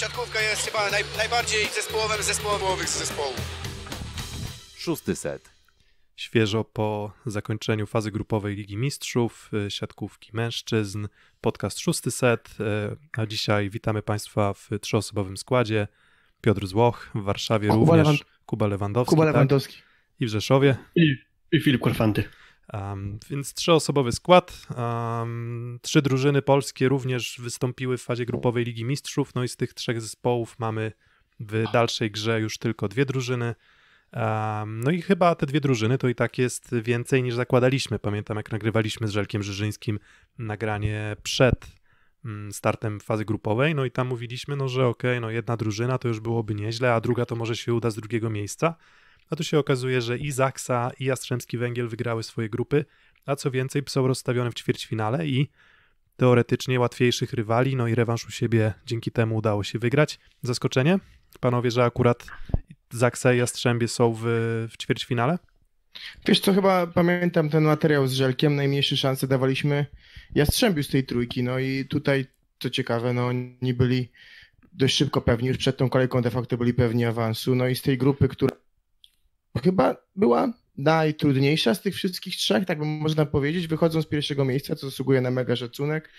Siatkówka jest chyba naj, najbardziej zespołowym zespołem, z zespołu. Szósty set. Świeżo po zakończeniu fazy grupowej Ligi Mistrzów, y, siatkówki mężczyzn, podcast szósty set, y, a dzisiaj witamy Państwa w trzyosobowym składzie. Piotr Złoch, w Warszawie również Kuba, Lewand... Kuba Lewandowski. Kuba tak? Lewandowski. Tak? I w Rzeszowie. I, i Filip Korfanty. Um, więc trzyosobowy skład. Um, trzy drużyny polskie również wystąpiły w fazie grupowej Ligi Mistrzów. No i z tych trzech zespołów mamy w dalszej grze już tylko dwie drużyny. Um, no i chyba te dwie drużyny to i tak jest więcej niż zakładaliśmy. Pamiętam, jak nagrywaliśmy z Żelkiem Żyżyńskim nagranie przed mm, startem fazy grupowej, no i tam mówiliśmy, no że okej, okay, no jedna drużyna to już byłoby nieźle, a druga to może się uda z drugiego miejsca. A tu się okazuje, że i Zaksa, i Jastrzębski Węgiel wygrały swoje grupy, a co więcej, są rozstawione w ćwierćfinale i teoretycznie łatwiejszych rywali, no i rewanż u siebie dzięki temu udało się wygrać. Zaskoczenie? Panowie, że akurat Zaksa i Jastrzębie są w, w ćwierćfinale? Wiesz co, chyba pamiętam ten materiał z Żelkiem, najmniejsze szanse dawaliśmy Jastrzębiu z tej trójki, no i tutaj, co ciekawe, no oni byli dość szybko pewni, już przed tą kolejką de facto byli pewni awansu, no i z tej grupy, która chyba była najtrudniejsza z tych wszystkich trzech, tak można powiedzieć, wychodząc z pierwszego miejsca, co zasługuje na mega szacunek.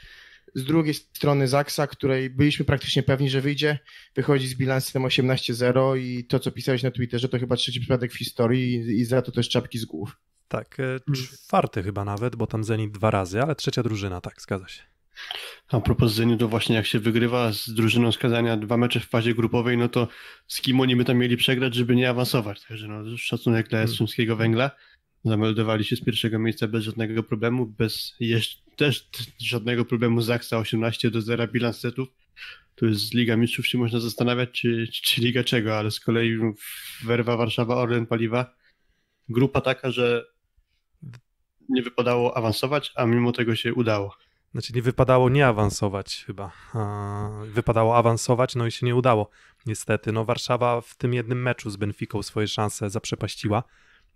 Z drugiej strony Zaksa, której byliśmy praktycznie pewni, że wyjdzie, wychodzi z bilansem 18-0 i to, co pisałeś na Twitterze, to chyba trzeci przypadek w historii i, i za to też czapki z głów. Tak, e, hmm. czwarty hmm. chyba nawet, bo tam Zenit dwa razy, ale trzecia drużyna, tak, zgadza się. A propos Zeniu, to właśnie jak się wygrywa z drużyną skazania dwa mecze w fazie grupowej, no to z kim oni by tam mieli przegrać, żeby nie awansować. Także no, szacunek dla Jastrzębskiego hmm. Węgla. Zameldowali się z pierwszego miejsca bez żadnego problemu, bez jeszcze też żadnego problemu Zaksa 18 do 0 bilans setów. To jest Liga Mistrzów, się można zastanawiać, czy, czy Liga czego, ale z kolei Werwa Warszawa, Orlen Paliwa, grupa taka, że nie wypadało awansować, a mimo tego się udało. Znaczy nie wypadało nie awansować chyba. Wypadało awansować, no i się nie udało. Niestety, no Warszawa w tym jednym meczu z Benfiką swoje szanse zaprzepaściła,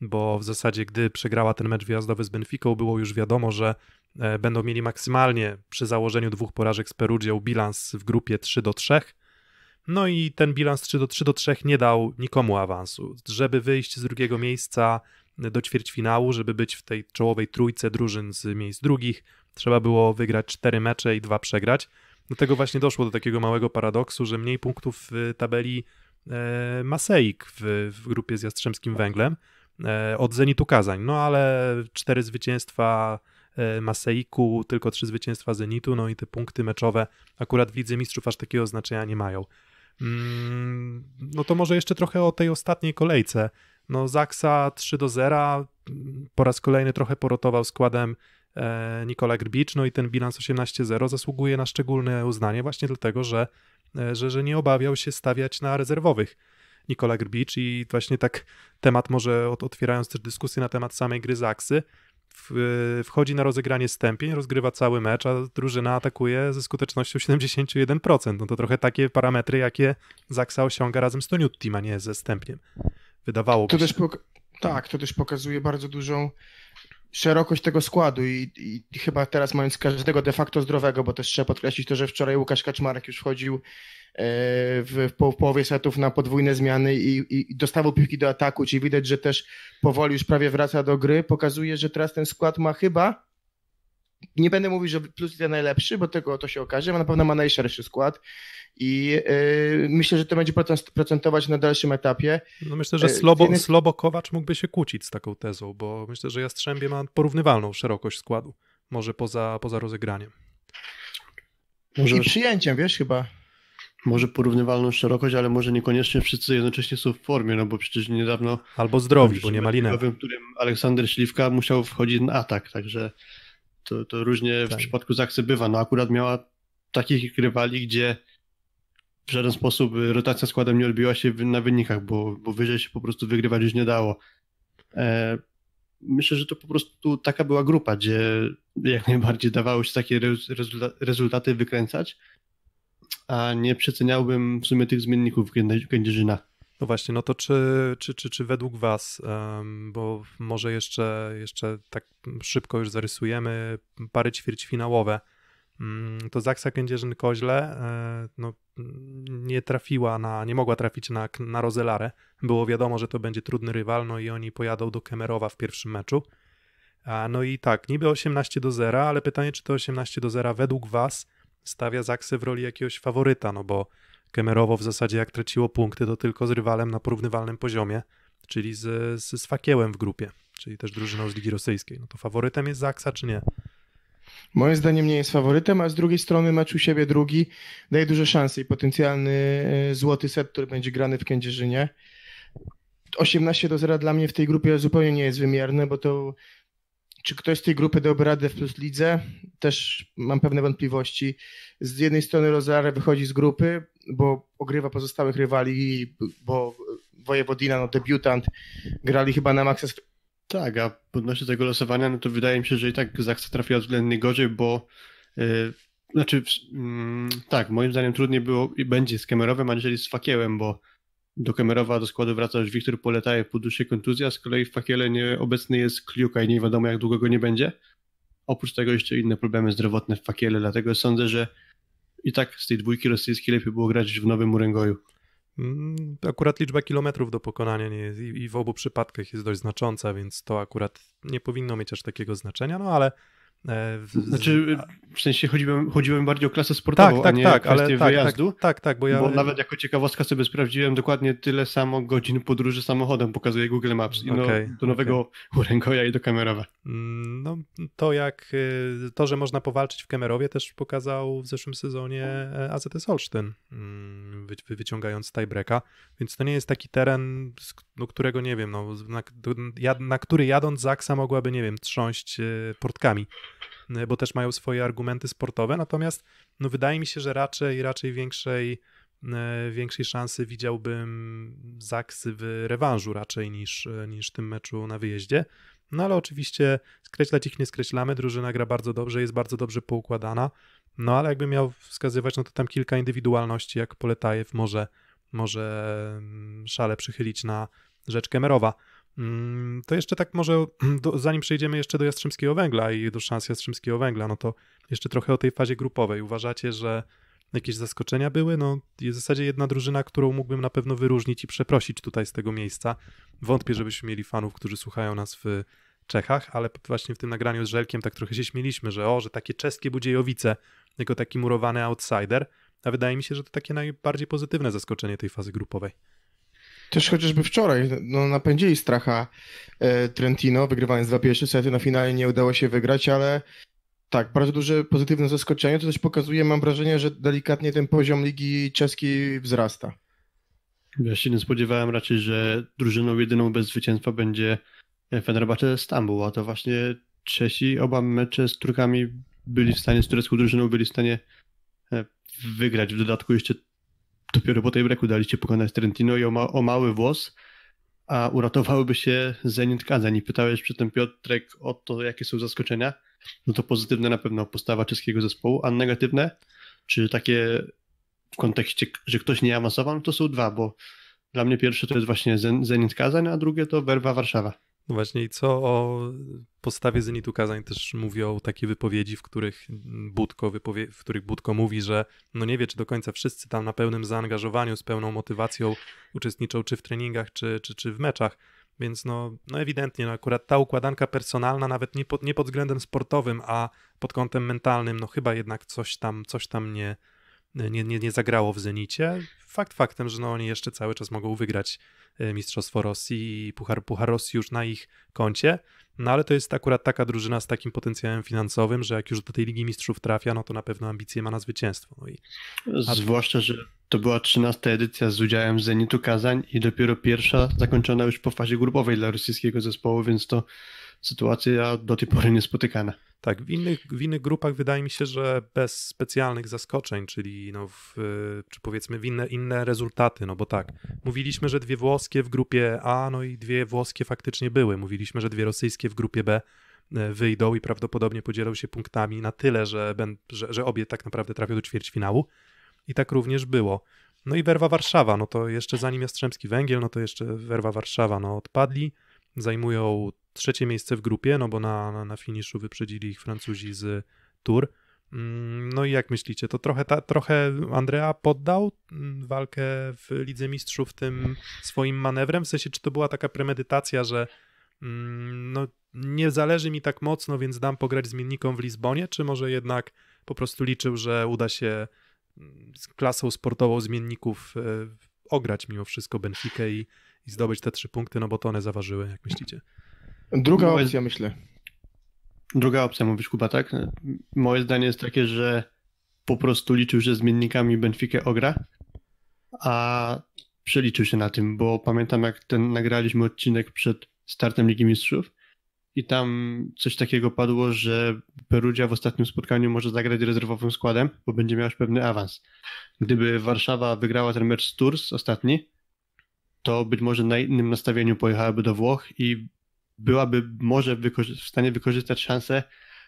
bo w zasadzie gdy przegrała ten mecz wyjazdowy z Benfiką, było już wiadomo, że e, będą mieli maksymalnie przy założeniu dwóch porażek z Perugią bilans w grupie 3 do 3. No i ten bilans 3 do 3 do 3 nie dał nikomu awansu. Żeby wyjść z drugiego miejsca do ćwierćfinału, żeby być w tej czołowej trójce drużyn z miejsc drugich, Trzeba było wygrać cztery mecze i dwa przegrać. Do tego właśnie doszło do takiego małego paradoksu, że mniej punktów w tabeli e, Maseik w, w grupie z Jastrzębskim Węglem e, od Zenitu Kazań. No ale cztery zwycięstwa e, Maseiku, tylko trzy zwycięstwa Zenitu, no i te punkty meczowe akurat w Lidze Mistrzów aż takiego znaczenia nie mają. Mm, no to może jeszcze trochę o tej ostatniej kolejce. No Zaksa 3 do 0, po raz kolejny trochę porotował składem E, Nikola Grbicz, no i ten bilans 18-0 zasługuje na szczególne uznanie właśnie dlatego, że, e, że, że nie obawiał się stawiać na rezerwowych. Nikola Grbicz i właśnie tak temat może otwierając też dyskusję na temat samej gry Zaksy, wchodzi na rozegranie stępień, rozgrywa cały mecz, a drużyna atakuje ze skutecznością 71%. No to trochę takie parametry, jakie Zaksa osiąga razem z Toniuttim, a nie ze stępniem. Wydawałoby się. tak, to też pokazuje bardzo dużą szerokość tego składu i, i, chyba teraz mając każdego de facto zdrowego, bo też trzeba podkreślić to, że wczoraj Łukasz Kaczmarek już wchodził e, w, w połowie setów na podwójne zmiany i, i dostawał piłki do ataku, czyli widać, że też powoli już prawie wraca do gry, pokazuje, że teraz ten skład ma chyba nie będę mówił, że plus jest najlepszy, bo tego to się okaże, na pewno ma najszerszy skład i yy, myślę, że to będzie procentować na dalszym etapie. No myślę, że y, Slobo, jednej... Slobo Kowacz mógłby się kłócić z taką tezą, bo myślę, że Jastrzębie ma porównywalną szerokość składu, może poza, poza rozegraniem. Może... I przyjęciem, wiesz, chyba. Może porównywalną szerokość, ale może niekoniecznie wszyscy jednocześnie są w formie, no bo przecież niedawno... Albo zdrowi, bo nie ma linę. którym Aleksander Śliwka musiał wchodzić na atak, także to, to różnie tak. w przypadku Zaksy bywa. No akurat miała takich rywali, gdzie w żaden sposób rotacja składem nie odbiła się na wynikach, bo, bo wyżej się po prostu wygrywać już nie dało. E, myślę, że to po prostu taka była grupa, gdzie jak najbardziej dawało się takie rezultaty wykręcać, a nie przeceniałbym w sumie tych zmienników Kędzierzyna. No właśnie, no to czy, czy, czy, czy według Was, bo może jeszcze, jeszcze tak szybko już zarysujemy pary ćwierćfinałowe, mm, to Zaksa Kędzierzyn-Koźle e, no, nie trafiła na, nie mogła trafić na, na Rozelarę. Było wiadomo, że to będzie trudny rywal, no i oni pojadą do Kemerowa w pierwszym meczu. no i tak, niby 18 do 0, ale pytanie, czy to 18 do 0 według Was stawia Zaksę w roli jakiegoś faworyta, no bo Kemerowo w zasadzie jak traciło punkty, to tylko z rywalem na porównywalnym poziomie, czyli z, z, z Fakiełem w grupie, czyli też drużyną z Ligi Rosyjskiej. No to faworytem jest Zaksa czy nie? Moim zdaniem nie jest faworytem, a z drugiej strony mecz u siebie drugi daje duże szanse i potencjalny e, złoty set, który będzie grany w Kędzierzynie. 18 do 0 dla mnie w tej grupie zupełnie nie jest wymierne, bo to czy ktoś z tej grupy dałby radę w plus lidze? Też mam pewne wątpliwości. Z jednej strony Rozare wychodzi z grupy, bo ogrywa pozostałych rywali, bo Wojewodina, no debiutant, grali chyba na maksa. Tak, a podnośnie tego losowania, no to wydaje mi się, że i tak Zachsa trafiła względnie gorzej, bo yy, znaczy, yy, tak, moim zdaniem trudniej było i będzie z Kemerowem, aniżeli z Fakiełem, bo do Kemerowa do składu wraca już Wiktor Poletaje po dłuższej kontuzji, a z kolei w Pakiele nieobecny jest Kliuka i nie wiadomo jak długo go nie będzie. Oprócz tego jeszcze inne problemy zdrowotne w Pakiele, dlatego sądzę, że i tak z tej dwójki rosyjskiej lepiej było grać w Nowym urengoju mm, Akurat liczba kilometrów do pokonania nie jest i w obu przypadkach jest dość znacząca, więc to akurat nie powinno mieć aż takiego znaczenia, no ale E, w... Znaczy, w sensie chodziłem, chodziłem bardziej o klasę sportową, tak, tak, a nie tak, kwestię tak, tak. wyjazdu. Tak, tak, tak, bo ja... Bo nawet jako ciekawostka sobie sprawdziłem dokładnie tyle samo godzin podróży samochodem, pokazuje Google Maps. I okay, no, do nowego okay. rękoja i do Kemerowa. Mm, no to jak, y, to, że można powalczyć w Kemerowie też pokazał w zeszłym sezonie e, AZS Olsztyn, mm, wy, wyciągając tiebreaka, więc to nie jest taki teren, no, którego nie wiem, no, na, na który jadąc Zaksa mogłaby, nie wiem, trząść e, portkami. Y, bo też mają swoje argumenty sportowe. Natomiast no, wydaje mi się, że raczej raczej większej, y, większej szansy widziałbym Zaksy w rewanżu raczej niż, y, niż tym meczu na wyjeździe. No ale oczywiście skreślać ich nie skreślamy, drużyna gra bardzo dobrze, jest bardzo dobrze poukładana. No ale jakbym miał wskazywać, no to tam kilka indywidualności, jak Poletajew może, może mm, szale przychylić na rzecz Kemerowa. Mm, to jeszcze tak może, do, zanim przejdziemy jeszcze do Jastrzębskiego Węgla i do szans Jastrzębskiego Węgla, no to jeszcze trochę o tej fazie grupowej. Uważacie, że jakieś zaskoczenia były? No jest w zasadzie jedna drużyna, którą mógłbym na pewno wyróżnić i przeprosić tutaj z tego miejsca. Wątpię, żebyśmy mieli fanów, którzy słuchają nas w Czechach, ale właśnie w tym nagraniu z Żelkiem tak trochę się śmieliśmy, że o, że takie czeskie Budziejowice jako taki murowany outsider, a wydaje mi się, że to takie najbardziej pozytywne zaskoczenie tej fazy grupowej. Też chociażby wczoraj no, napędzili stracha e, Trentino, wygrywając dwa pierwsze sety. Na finale nie udało się wygrać, ale tak, bardzo duże pozytywne zaskoczenie. To też pokazuje, mam wrażenie, że delikatnie ten poziom ligi czeskiej wzrasta. Ja się nie spodziewałem raczej, że drużyną jedyną bez zwycięstwa będzie Fenerbahce Stambuł, a to właśnie Czesi oba mecze z Turkami byli w stanie, z turecką drużyną byli w stanie e, wygrać. W dodatku jeszcze dopiero po tej breku daliście pokonać Trentino i o, ma, o mały włos, a uratowałyby się Zenit Kazań. I pytałeś przy tym Piotrek o to, jakie są zaskoczenia. No to pozytywne na pewno postawa czeskiego zespołu, a negatywne, czy takie w kontekście, że ktoś nie awansował, no to są dwa, bo dla mnie pierwsze to jest właśnie Zenit Kazań, a drugie to Werwa Warszawa. No właśnie i co o postawie Zenitu Kazań też mówią takie wypowiedzi, w których Budko, wypowie- w których Budko mówi, że no nie wie, czy do końca wszyscy tam na pełnym zaangażowaniu, z pełną motywacją uczestniczą czy w treningach, czy, czy, czy w meczach. Więc no, no ewidentnie, no akurat ta układanka personalna, nawet nie pod, nie pod względem sportowym, a pod kątem mentalnym, no chyba jednak coś tam, coś tam nie, nie, nie, nie zagrało w Zenicie. Fakt faktem, że no oni jeszcze cały czas mogą wygrać Y, Mistrzostwo Rosji i Puchar, Puchar Rosji już na ich koncie. No ale to jest akurat taka drużyna z takim potencjałem finansowym, że jak już do tej Ligi Mistrzów trafia, no to na pewno ambicje ma na zwycięstwo. No i... Zwłaszcza, że to była 13 edycja z udziałem Zenitu Kazań i dopiero pierwsza zakończona już po fazie grupowej dla rosyjskiego zespołu, więc to sytuacja do tej pory niespotykana. Tak, w innych, w innych grupach wydaje mi się, że bez specjalnych zaskoczeń, czyli no w, czy powiedzmy w inne, inne rezultaty, no bo tak, mówiliśmy, że dwie włoskie w grupie A, no i dwie włoskie faktycznie były, mówiliśmy, że dwie rosyjskie w grupie B e, wyjdą i prawdopodobnie podzielą się punktami na tyle, że, ben, że, że obie tak naprawdę trafią do ćwierćfinału i tak również było. No i Werwa Warszawa, no to jeszcze zanim Jastrzębski Węgiel, no to jeszcze Werwa Warszawa, no odpadli, zajmują trzecie miejsce w grupie, no bo na, na finiszu wyprzedzili ich Francuzi z Tour. Mm, no i jak myślicie, to trochę, ta, trochę Andrea poddał mm, walkę w Lidze Mistrzów tym swoim manewrem? W sensie, czy to była taka premedytacja, że mm, no, nie zależy mi tak mocno, więc dam pograć zmiennikom w Lizbonie, czy może jednak po prostu liczył, że uda się z klasą sportową zmienników e, ograć mimo wszystko Benfica i, i zdobyć te trzy punkty, no bo to one zaważyły, jak myślicie? Druga Moje... opcja, myślę. Druga opcja, mówisz Kuba, tak? Moje zdanie jest takie, że po prostu liczył, że zmiennikami Benfica ogra, a przeliczył się na tym, bo pamiętam jak ten nagraliśmy odcinek przed startem Ligi Mistrzów i tam coś takiego padło, że Perugia w ostatnim spotkaniu może zagrać rezerwowym składem, bo będzie miał pewny awans. Gdyby Warszawa wygrała ten mecz z Tours ostatni, to być może na innym nastawieniu pojechałaby do Włoch i byłaby może w stanie wykorzystać szansę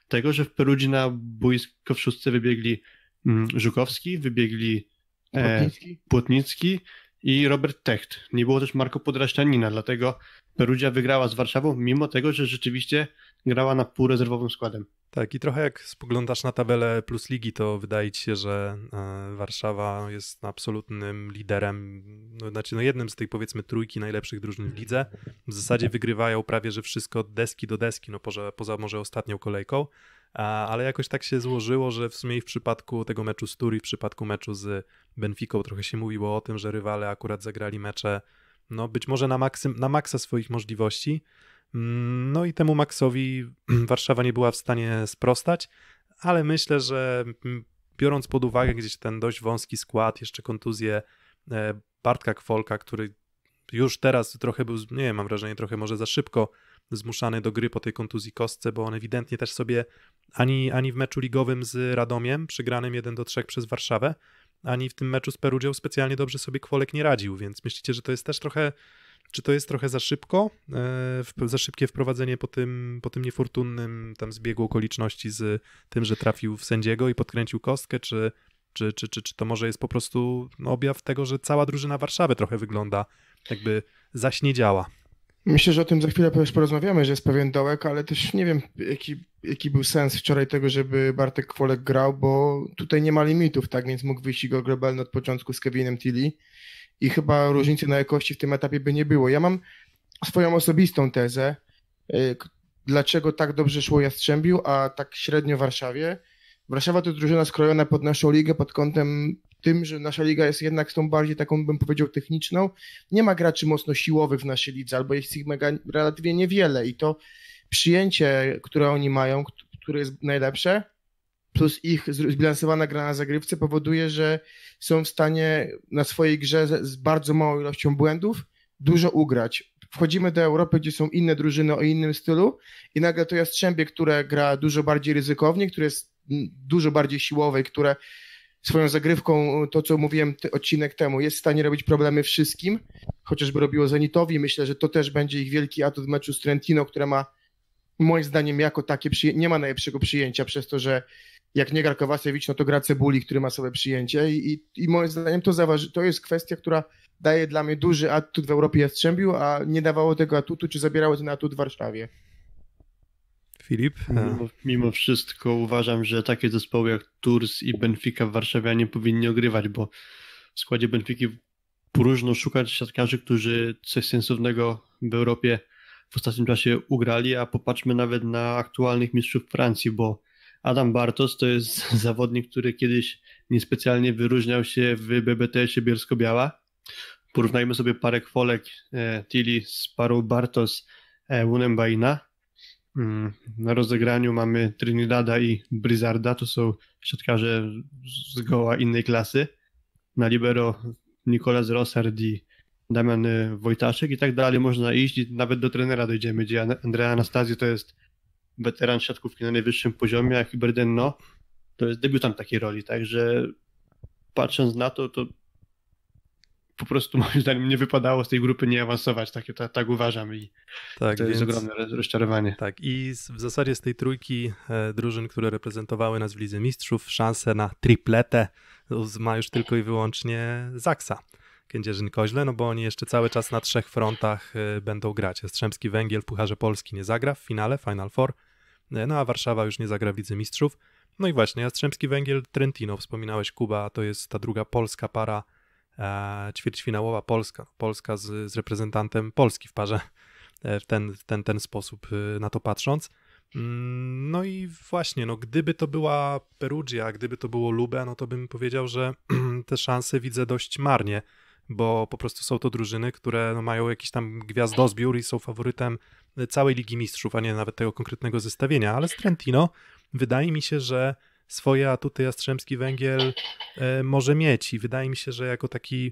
tego, że w Perudzi na boisko w szóstce wybiegli mm, Żukowski, wybiegli Płotnicki. E, Płotnicki i Robert Techt. Nie było też Marko Podraszczanina, dlatego Perudzia wygrała z Warszawą, mimo tego, że rzeczywiście grała na półrezerwowym składem. Tak, i trochę jak spoglądasz na tabelę plus ligi, to wydaje ci się, że e, Warszawa jest absolutnym liderem, no, znaczy no jednym z tej powiedzmy trójki najlepszych drużyn w lidze. W zasadzie wygrywają prawie, że wszystko od deski do deski, no poza, poza może ostatnią kolejką, ale jakoś tak się złożyło, że w sumie w przypadku tego meczu z Turi, w przypadku meczu z Benficą trochę się mówiło o tym, że rywale akurat zagrali mecze, no być może na, maksym, na maksa swoich możliwości, no i temu Maxowi Warszawa nie była w stanie sprostać, ale myślę, że mm, biorąc pod uwagę gdzieś ten dość wąski skład, jeszcze kontuzję e, Bartka Kwolka, który już teraz trochę był, nie wiem, mam wrażenie, trochę może za szybko zmuszany do gry po tej kontuzji kostce, bo on ewidentnie też sobie ani, ani w meczu ligowym z Radomiem, przegranym 1 do 3 przez Warszawę, ani w tym meczu z Perudzią specjalnie dobrze sobie Kwolek nie radził, więc myślicie, że to jest też trochę czy to jest trochę za szybko, e, za szybkie wprowadzenie po tym, po tym niefortunnym tam zbiegu okoliczności z tym, że trafił w sędziego i podkręcił kostkę, czy, czy, czy, czy, czy to może jest po prostu no, objaw tego, że cała drużyna Warszawy trochę wygląda jakby zaśniedziała? Myślę, że o tym za chwilę porozmawiamy, że jest pewien dołek, ale też nie wiem, jaki, jaki był sens wczoraj tego, żeby Bartek Kwolek grał, bo tutaj nie ma limitów, tak więc mógł wyjść go Globelny od początku z Kevinem Tilly i chyba różnicy na jakości w tym etapie by nie było. Ja mam swoją osobistą tezę, y, dlaczego tak dobrze szło Jastrzębiu, a tak średnio Warszawie. Warszawa to drużyna skrojona pod naszą ligę pod kątem tym, że nasza liga jest jednak tą bardziej taką, bym powiedział, techniczną. Nie ma graczy mocno siłowych w naszej lidze, albo jest ich mega, relatywnie niewiele i to przyjęcie, które oni mają, które jest najlepsze, plus ich zbilansowana gra na zagrywce powoduje, że są w stanie na swojej grze z bardzo małą ilością błędów dużo ugrać. Wchodzimy do Europy, gdzie są inne drużyny o innym stylu i nagle to Jastrzębie, które gra dużo bardziej ryzykownie, które jest dużo bardziej siłowe i które swoją zagrywką, to co mówiłem odcinek temu, jest w stanie robić problemy wszystkim, chociażby robiło Zenitowi. Myślę, że to też będzie ich wielki atut w meczu z Trentino, które ma moim zdaniem jako takie nie ma najlepszego przyjęcia przez to, że jak nie gra Kowasiewicz, no to gra Cebuli, który ma sobie przyjęcie i, i, i moim zdaniem to, zaważy, to jest kwestia, która daje dla mnie duży atut w Europie Jastrzębiu, a nie dawało tego atutu, czy zabierało ten atut w Warszawie. Filip? Mimo, mimo, wszystko uważam, że takie zespoły jak Tours i Benfica w Warszawie nie powinni ogrywać, bo w składzie Benfiki próżno szukać siatkarzy, którzy coś sensownego w Europie w ostatnim czasie ugrali, a popatrzmy nawet na aktualnych mistrzów Francji, bo Adam Bartos to jest zawodnik, który kiedyś niespecjalnie wyróżniał się w BBTS-ie Bielsko-Biała. Porównajmy sobie parę kwolek e, z parą Bartos e, Unembaina. Mm, na rozegraniu mamy Trinidada i Brizarda, to są siatkarze zgoła innej klasy. Na libero Nicolas Rossard i Damian y, Wojtaszek i tak dalej. Można iść i nawet do trenera dojdziemy, gdzie Andrea Anastazio to jest weteran siatkówki na najwyższym poziomie, a Hiberdenno to jest debiutant takiej roli, także patrząc na to, to po prostu moim zdaniem nie wypadało z tej grupy nie awansować, tak, tak, tak uważam i tak, to więc, jest ogromne rozczarowanie. Tak i w zasadzie z tej trójki e, drużyn, które reprezentowały nas w Lidze Mistrzów, szanse na tripletę ma już tylko i wyłącznie Zaksa Kędzierzyn-Koźle, no bo oni jeszcze cały czas na trzech frontach y, będą grać. Jastrzębski Węgiel Pucharze Polski nie zagra w finale, Final Four, y, no a Warszawa już nie zagra w Lidze Mistrzów. No i właśnie, Jastrzębski Węgiel Trentino, wspominałeś Kuba, to jest ta druga polska para, e, ćwierćfinałowa Polska. No, polska z, z reprezentantem Polski w parze, e, w ten, ten, ten sposób y, na to patrząc. Mm, no i właśnie, no gdyby to była Perugia, gdyby to było Lube, no to bym powiedział, że te szanse widzę dość marnie bo po prostu są to drużyny, które no, mają jakiś tam gwiazdozbiór i są faworytem całej Ligi Mistrzów, a nie nawet tego konkretnego zestawienia, ale Trentino wydaje mi się, że swoje atuty Jastrzębski Węgiel e, może mieć i wydaje mi się, że jako taki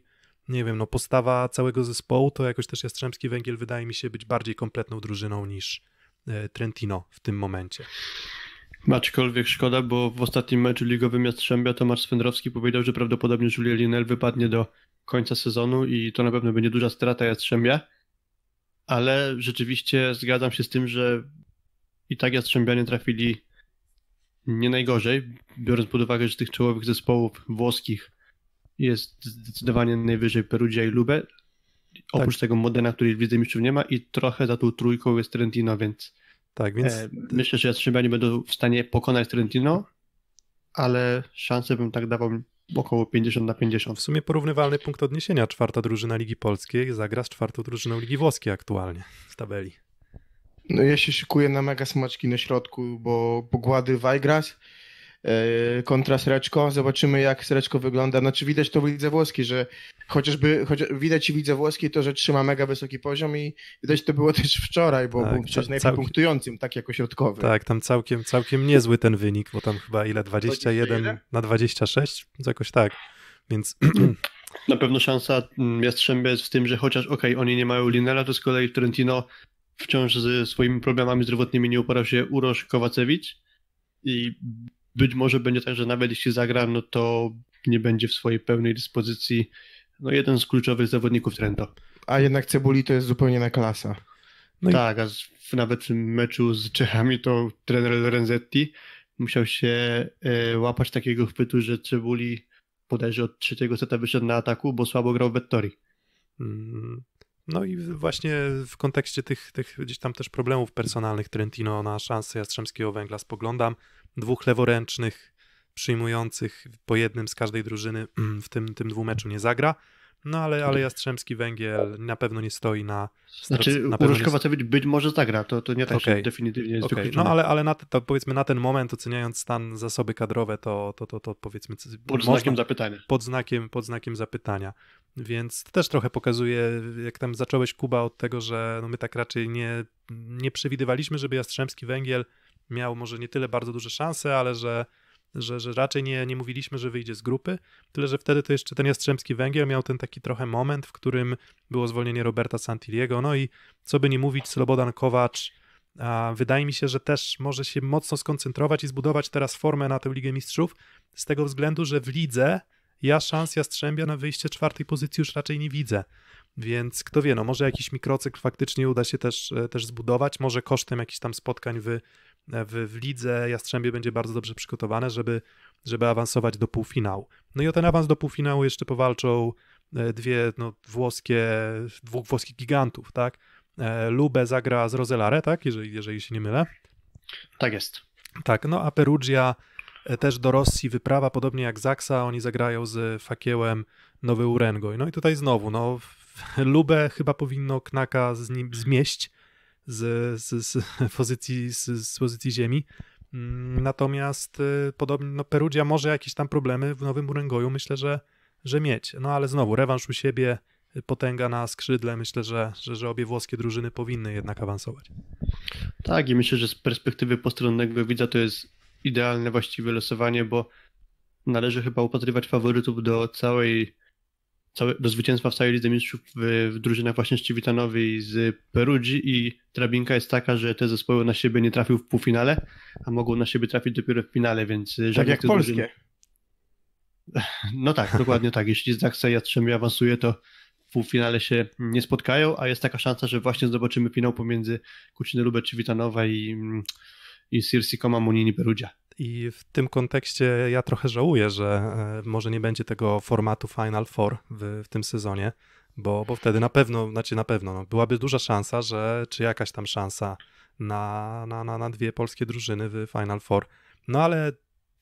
nie wiem, no postawa całego zespołu, to jakoś też Jastrzębski Węgiel wydaje mi się być bardziej kompletną drużyną niż e, Trentino w tym momencie. Aczkolwiek szkoda, bo w ostatnim meczu ligowym Jastrzębia Tomasz Swędrowski powiedział, że prawdopodobnie Julia Linel wypadnie do końca sezonu i to na pewno będzie duża strata Jastrzębia, ale rzeczywiście zgadzam się z tym, że i tak Jastrzębianie trafili nie najgorzej, biorąc pod uwagę, że tych czołowych zespołów włoskich jest zdecydowanie najwyżej Perugia i Lube. Oprócz tak. tego Modena, który widzę mistrzów nie ma i trochę za tą trójką jest Trentino, więc, tak, więc... E, myślę, że Jastrzębianie będą w stanie pokonać Trentino, ale szanse bym tak dawał około 50 na 50. W sumie porównywalny punkt odniesienia. Czwarta drużyna Ligi Polskiej zagra z czwartą drużyną Ligi Włoskiej aktualnie w tabeli. No ja się szykuję na mega smaczki na środku, bo pogłady Wajgras E, kontra Sreczko. Zobaczymy, jak Sreczko wygląda. Znaczy widać to w Lidze Włoskiej, że chociażby choć, widać i widzę Lidze Włoskiej to, że trzyma mega wysoki poziom i widać to było też wczoraj, bo tak, był przecież najlepiej punktującym, tak jako środkowy. Tak, tam całkiem, całkiem niezły ten wynik, bo tam chyba ile, 21, 21? na 26? Jakoś tak, więc... Na pewno szansa mm, Jastrzębia jest w tym, że chociaż okej, okay, oni nie mają Linera, to z kolei Trentino wciąż ze swoimi problemami zdrowotnymi nie uparał się Urosz Kowacewicz i być może będzie tak, że nawet jeśli zagra, no to nie będzie w swojej pełnej dyspozycji no jeden z kluczowych zawodników Trento. A jednak Cebuli to jest zupełnie na klasa. No tak, i... a w, nawet w meczu z Czechami to trener Lorenzetti musiał się y, łapać takiego chwytu, że Cebuli podejrzewa, od trzeciego seta wyszedł na ataku, bo słabo grał Vettori. Mm. No i właśnie w kontekście tych, tych gdzieś tam też problemów personalnych Trentino na szansę Jastrzębskiego Węgla spoglądam dwóch leworęcznych przyjmujących po jednym z każdej drużyny w tym, tym dwumeczu nie zagra. No ale, ale Jastrzębski Węgiel na pewno nie stoi na... Znaczy na Uruszkowa to być, być może zagra, to, to nie tak okay. się definitywnie jest okay. No ale, ale na te, powiedzmy na ten moment oceniając stan zasoby kadrowe to, to, to, to powiedzmy... Pod można, znakiem zapytania. Pod znakiem, pod znakiem zapytania. Więc to też trochę pokazuje, jak tam zacząłeś Kuba od tego, że no my tak raczej nie, nie przewidywaliśmy, żeby Jastrzębski Węgiel miał może nie tyle bardzo duże szanse, ale że, że, że raczej nie, nie mówiliśmy, że wyjdzie z grupy. Tyle, że wtedy to jeszcze ten Jastrzębski Węgiel miał ten taki trochę moment, w którym było zwolnienie Roberta Santiliego. No i co by nie mówić, Slobodan Kowacz a, wydaje mi się, że też może się mocno skoncentrować i zbudować teraz formę na tę Ligę Mistrzów z tego względu, że w lidze ja szans Jastrzębia na wyjście czwartej pozycji już raczej nie widzę. Więc kto wie, no może jakiś mikrocykl faktycznie uda się też, też zbudować, może kosztem jakichś tam spotkań w w, w lidze Jastrzębie będzie bardzo dobrze przygotowane, żeby, żeby awansować do półfinału. No i o ten awans do półfinału jeszcze powalczą e, dwie no, włoskie, dwóch włoskich gigantów, tak? E, Lube zagra z Roselare, tak? Jeżeli, jeżeli się nie mylę. Tak jest. Tak, no a Perugia e, też do Rosji wyprawa, podobnie jak Zaksa, oni zagrają z Fakiełem Nowy Urengoj. No i tutaj znowu, no Lube chyba powinno Knaka z nim zmieść, z, z, z pozycji, z, z pozycji ziemi. Mm, natomiast y, podobnie no Perugia może jakieś tam problemy w Nowym Uręgoju myślę, że, że mieć. No ale znowu rewanż u siebie, y, potęga na skrzydle. Myślę, że, że, że obie włoskie drużyny powinny jednak awansować. Tak i myślę, że z perspektywy postronnego widza to jest idealne właściwe losowanie, bo należy chyba upatrywać faworytów do całej całe, do zwycięstwa w całej Lidze Mistrzów w, w drużynach właśnie Szczywitanowej z Perugii i drabinka jest taka, że te zespoły na siebie nie trafił w półfinale, a mogą na siebie trafić dopiero w finale, więc... E, tak jak polskie. Drużyn... No tak, dokładnie tak. Jeśli Zaksa i Jastrzębie awansuje, to w półfinale się nie spotkają, a jest taka szansa, że właśnie zobaczymy finał pomiędzy Kuciny Lubecz Witanowa i, i Sirsi Koma Munini Perugia. I w tym kontekście ja trochę żałuję, że e, może nie będzie tego formatu Final Four w, w tym sezonie, bo, bo wtedy na pewno, znaczy na pewno, no, byłaby duża szansa, że czy jakaś tam szansa na, na, na, na dwie polskie drużyny w Final Four. No ale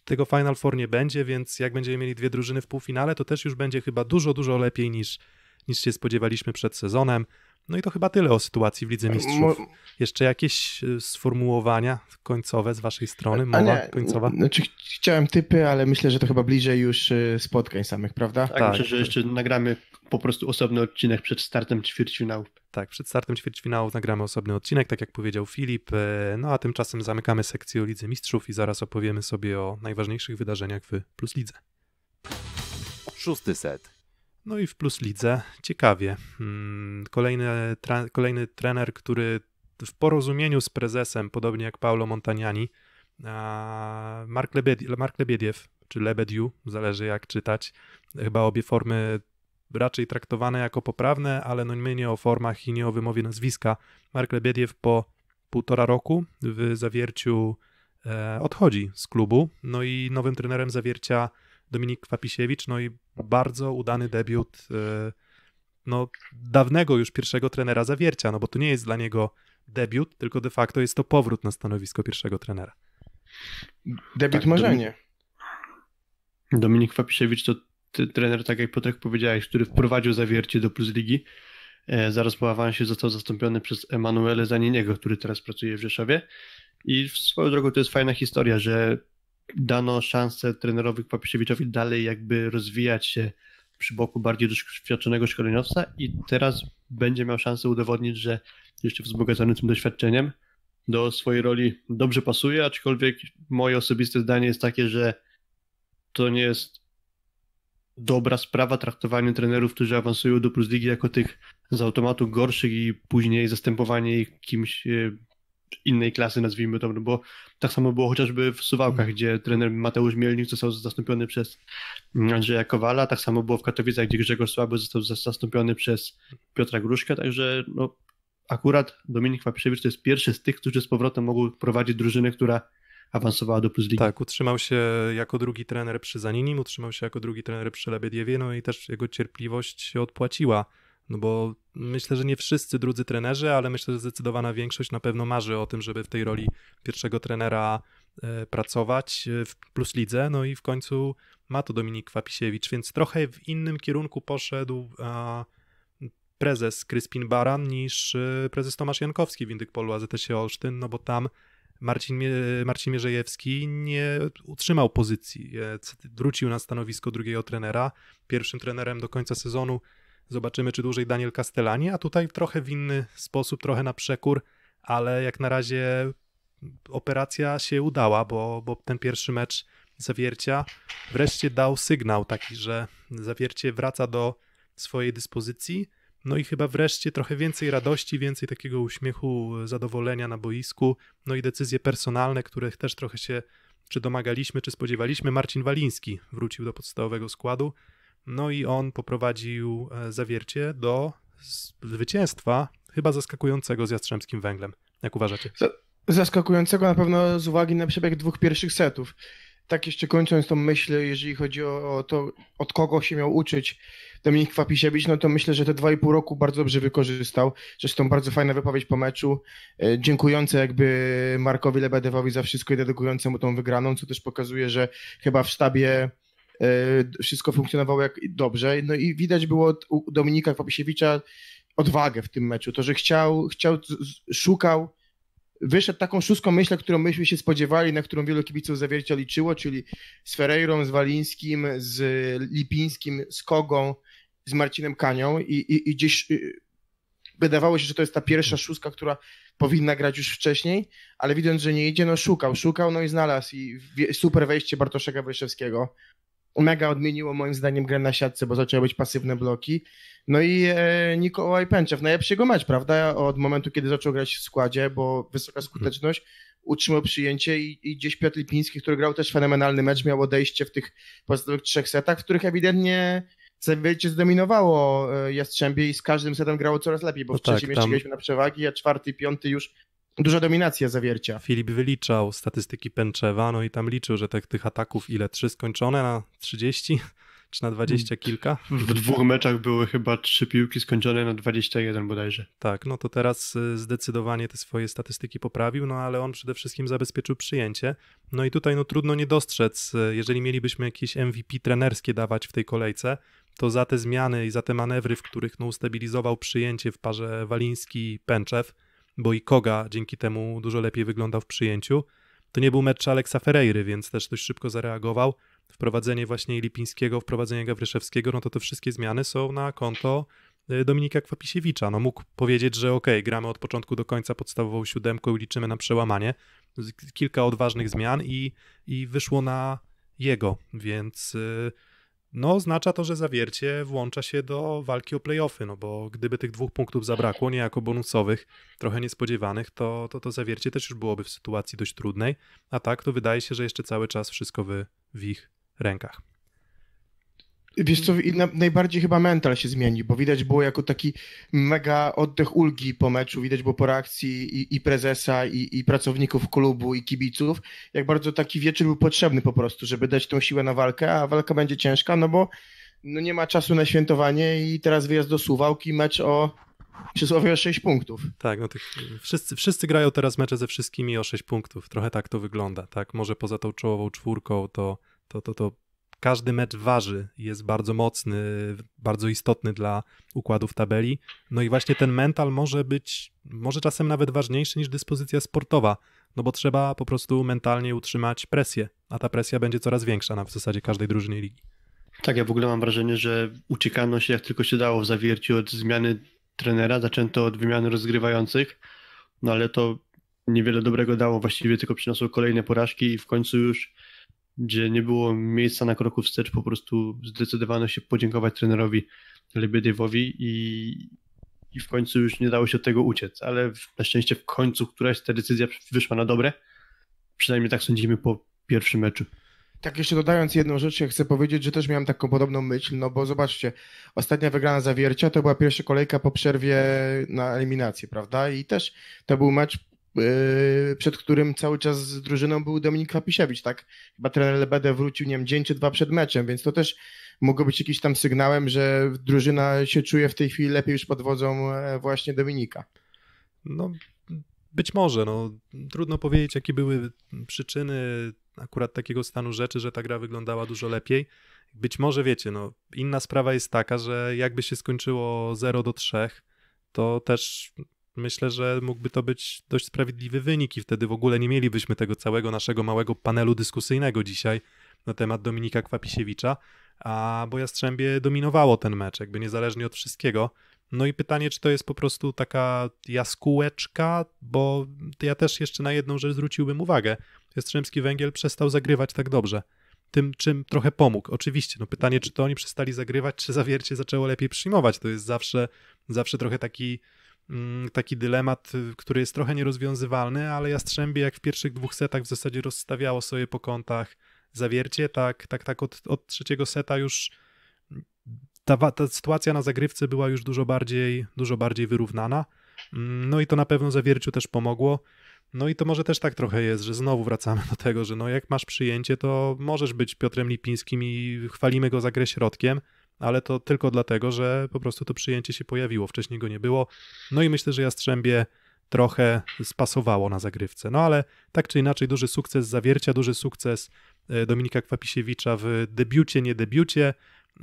tego Final Four nie będzie, więc jak będziemy mieli dwie drużyny w półfinale, to też już będzie chyba dużo, dużo lepiej niż, niż się spodziewaliśmy przed sezonem. No i to chyba tyle o sytuacji w Lidze Mistrzów. Jeszcze jakieś e, sformułowania końcowe z waszej strony, mowa nie, końcowa? Znaczy chciałem typy, ale myślę, że to chyba bliżej już e, spotkań samych, prawda? Tak, tak. myślę, że jeszcze nagramy po prostu osobny odcinek przed startem ćwierćfinału. Tak, przed startem ćwierćfinału nagramy osobny odcinek, tak jak powiedział Filip. E, no a tymczasem zamykamy sekcję o Lidze Mistrzów i zaraz opowiemy sobie o najważniejszych wydarzeniach w Plus Lidze. Szósty set. No i w plus lidze ciekawie. Hmm, kolejny, kolejny trener, który w porozumieniu z prezesem, podobnie jak Paolo Montagnani, Mark, Lebediew, Mark Lebediew, czy Lebediu, zależy jak czytać, chyba obie formy raczej traktowane jako poprawne, ale no my nie o formach i nie o wymowie nazwiska. Mark Lebediew po półtora roku w zawierciu e, odchodzi z klubu, no i nowym trenerem zawiercia Dominik Kwapisiewicz, no i bardzo udany debiut e, no, dawnego już pierwszego trenera Zawiercia, no bo to nie jest dla niego debiut, tylko de facto jest to powrót na stanowisko pierwszego trenera. Debiut tak, marzenie. Dominik Kwapisiewicz to trener, tak jak potem powiedziałeś, który wprowadził Zawiercie do Plus Ligi. E, zaraz po awansie został zastąpiony przez Emanuele Zaniniego, który teraz pracuje w Rzeszowie. I swoją drogą to jest fajna historia, że dano szansę trenerowi Papiszewiczowi dalej jakby rozwijać się przy boku bardziej doświadczonego szkoleniowca i teraz będzie miał szansę udowodnić, że jeszcze wzbogacony tym doświadczeniem do swojej roli dobrze pasuje, aczkolwiek moje osobiste zdanie jest takie, że to nie jest dobra sprawa traktowanie trenerów, którzy awansują do Plus Ligi jako tych z automatu gorszych i później zastępowanie ich kimś e, innej klasy, nazwijmy to, no bo tak samo było chociażby w Suwałkach, mm. gdzie trener Mateusz Mielnik został zastąpiony przez Andrzeja Kowala, tak samo było w Katowicach, gdzie Grzegorz Słaby został zastąpiony przez Piotra Gruszkę, także no, akurat Dominik Wapiszewicz to jest pierwszy z tych, którzy z powrotem mogą prowadzić drużynę, która awansowała do plus Tak, utrzymał się jako drugi trener przy Zaninim, utrzymał się jako drugi trener przy Lebediewie, no i też jego cierpliwość się odpłaciła no bo myślę, że nie wszyscy drudzy trenerzy, ale myślę, że zdecydowana większość na pewno marzy o tym, żeby w tej roli pierwszego trenera e, pracować e, w plus lidze. No i w końcu ma to Dominik Kwapisiewicz, więc trochę w innym kierunku poszedł prezes Kryspin Baran niż e, prezes Tomasz Jankowski w Indykpolu AZS-ie Olsztyn, no bo tam Marcin, Marcin Mierzejewski nie utrzymał pozycji. Wrócił na stanowisko drugiego trenera. Pierwszym trenerem do końca sezonu Zobaczymy, czy dłużej Daniel Castellani, a tutaj trochę w inny sposób, trochę na przekór, ale jak na razie operacja się udała, bo, bo ten pierwszy mecz zawiercia wreszcie dał sygnał taki, że zawiercie wraca do swojej dyspozycji. No i chyba wreszcie trochę więcej radości, więcej takiego uśmiechu, zadowolenia na boisku. No i decyzje personalne, których też trochę się czy domagaliśmy, czy spodziewaliśmy. Marcin Waliński wrócił do podstawowego składu. No i on poprowadził e, zawiercie do zwycięstwa, chyba zaskakującego z Jastrzębskim Węglem. Jak uważacie? Zaskakującego na pewno z uwagi na przebieg dwóch pierwszych setów. Tak jeszcze kończąc tą myśl, jeżeli chodzi o to, od kogo się miał uczyć Dominik Kwapisiewicz, no to myślę, że te dwa i pół roku bardzo dobrze wykorzystał. Zresztą bardzo fajna wypowiedź po meczu, e, dziękujące jakby Markowi Lebedewowi za wszystko i dedykujące mu tą wygraną, co też pokazuje, że chyba w sztabie E, wszystko funkcjonowało jak dobrze. No i widać było u Dominika Kwapisiewicza odwagę w tym meczu. To, że chciał, chciał szukał, wyszedł taką szóstką myślę, którą myśmy się spodziewali, na którą wielu kibiców zawiercia liczyło, czyli z Ferreirą, z Walińskim, z Lipińskim, z Kogą, z Marcinem Kanią i, i, i gdzieś y, wydawało się, że to jest ta pierwsza szóstka, która powinna grać już wcześniej, ale widząc, że nie idzie, no szukał, szukał, no i znalazł i super wejście Bartoszeka Wryszewskiego, mega odmieniło moim zdaniem grę na siatce, bo zaczęły być pasywne bloki. No i e, Nikołaj Pęczew, najlepszy go mecz, prawda? Od momentu, kiedy zaczął grać w składzie, bo wysoka mhm. skuteczność, utrzymał przyjęcie i, i gdzieś Piotr Lipiński, który grał też fenomenalny mecz, miał odejście w tych pozostałych trzech setach, w których ewidentnie wiecie, zdominowało e, Jastrzębie i z każdym setem grało coraz lepiej, bo no w trzecim tak, mieliśmy na przewagi, a czwarty, piąty już duża dominacja zawiercia. Filip wyliczał statystyki Pęczewa, no i tam liczył, że tych, tych ataków ile? Trzy skończone na 30? Czy na 20 kilka? W dwóch meczach były chyba trzy piłki skończone na 21 bodajże. Tak, no to teraz y, zdecydowanie te swoje statystyki poprawił, no ale on przede wszystkim zabezpieczył przyjęcie. No i tutaj no trudno nie dostrzec, y, jeżeli mielibyśmy jakieś MVP trenerskie dawać w tej kolejce, to za te zmiany i za te manewry, w których no ustabilizował przyjęcie w parze Waliński-Pęczew, bo i Koga dzięki temu dużo lepiej wyglądał w przyjęciu. To nie był mecz Aleksa Ferreiry, więc też dość szybko zareagował. Wprowadzenie właśnie Lipińskiego, wprowadzenie Gawryszewskiego, no to te wszystkie zmiany są na konto e, Dominika Kwapisiewicza. No mógł powiedzieć, że ok, gramy od początku do końca podstawową siódemką i liczymy na przełamanie. Kilka odważnych zmian i, i wyszło na jego, więc... Yy, no oznacza to, że zawiercie włącza się do walki o playoffy, no bo gdyby tych dwóch punktów zabrakło, niejako bonusowych, trochę niespodziewanych, to, to to zawiercie też już byłoby w sytuacji dość trudnej, a tak to wydaje się, że jeszcze cały czas wszystko w ich rękach. Wiesz co, na, najbardziej chyba mental się zmieni, bo widać było jako taki mega oddech ulgi po meczu, widać było po reakcji i, i prezesa, i, i, pracowników klubu, i kibiców, jak bardzo taki wieczór był potrzebny po prostu, żeby dać tą siłę na walkę, a walka będzie ciężka, no bo no nie ma czasu na świętowanie i teraz wyjazd do Suwałki, mecz o przysłowie o 6 punktów. Tak, no tych, wszyscy, wszyscy grają teraz mecze ze wszystkimi o 6 punktów, trochę tak to wygląda, tak, może poza tą czołową czwórką to to, to, to każdy mecz waży, jest bardzo mocny, bardzo istotny dla układów tabeli. No i właśnie ten mental może być, może czasem nawet ważniejszy niż dyspozycja sportowa, no bo trzeba po prostu mentalnie utrzymać presję, a ta presja będzie coraz większa na w zasadzie każdej drużynie ligi. Tak, ja w ogóle mam wrażenie, że uciekano się jak tylko się dało w zawierciu od zmiany trenera, zaczęto od wymiany rozgrywających, no ale to niewiele dobrego dało, właściwie tylko przyniosło kolejne porażki i w końcu już gdzie nie było miejsca na kroku wstecz, po prostu zdecydowano się podziękować trenerowi Lebiedywowi i, i w końcu już nie dało się od tego uciec, ale na szczęście w końcu któraś ta decyzja wyszła na dobre. Przynajmniej tak sądzimy po pierwszym meczu. Tak, jeszcze dodając jedną rzecz, ja chcę powiedzieć, że też miałem taką podobną myśl, no bo zobaczcie, ostatnia wygrana zawiercia to była pierwsza kolejka po przerwie na eliminację, prawda? I też to był mecz E, przed którym cały czas z drużyną był Dominik Klapisiewicz, tak? Chyba trener Lebedę wrócił, nie wiem, dzień czy dwa przed meczem, więc to też mogło być jakimś tam sygnałem, że drużyna się czuje w tej chwili lepiej już pod wodzą e, właśnie Dominika. No, być może, no, trudno powiedzieć, jakie były przyczyny akurat takiego stanu rzeczy, że ta gra wyglądała dużo lepiej. Być może wiecie, no, inna sprawa jest taka, że jakby się skończyło 0 do 3, to też myślę, że mógłby to być dość sprawiedliwy wynik i wtedy w ogóle nie mielibyśmy tego całego naszego małego panelu dyskusyjnego dzisiaj na temat Dominika Kwapisiewicza, a bo Jastrzębie dominowało ten mecz, jakby niezależnie od wszystkiego. No i pytanie, czy to jest po prostu taka jaskółeczka, bo ja też jeszcze na jedną rzecz zwróciłbym uwagę. Jastrzębski Węgiel przestał zagrywać tak dobrze. Tym, czym trochę pomógł. Oczywiście, no pytanie, czy to oni przestali zagrywać, czy zawiercie zaczęło lepiej przyjmować. To jest zawsze, zawsze trochę taki Mm, taki dylemat, y, który jest trochę nierozwiązywalny, ale Jastrzębie jak w pierwszych dwóch setach w zasadzie rozstawiało sobie po kątach zawiercie, tak, tak, tak od, od trzeciego seta już ta, ta sytuacja na zagrywce była już dużo bardziej, dużo bardziej wyrównana. Mm, no i to na pewno zawierciu też pomogło. No i to może też tak trochę jest, że znowu wracamy do tego, że no jak masz przyjęcie, to możesz być Piotrem Lipińskim i chwalimy go za grę środkiem, ale to tylko dlatego, że po prostu to przyjęcie się pojawiło, wcześniej go nie było. No i myślę, że Jastrzębie trochę spasowało na zagrywce. No ale tak czy inaczej duży sukces Zawiercia, duży sukces e, Dominika Kwapisiewicza w debiucie, nie debiucie.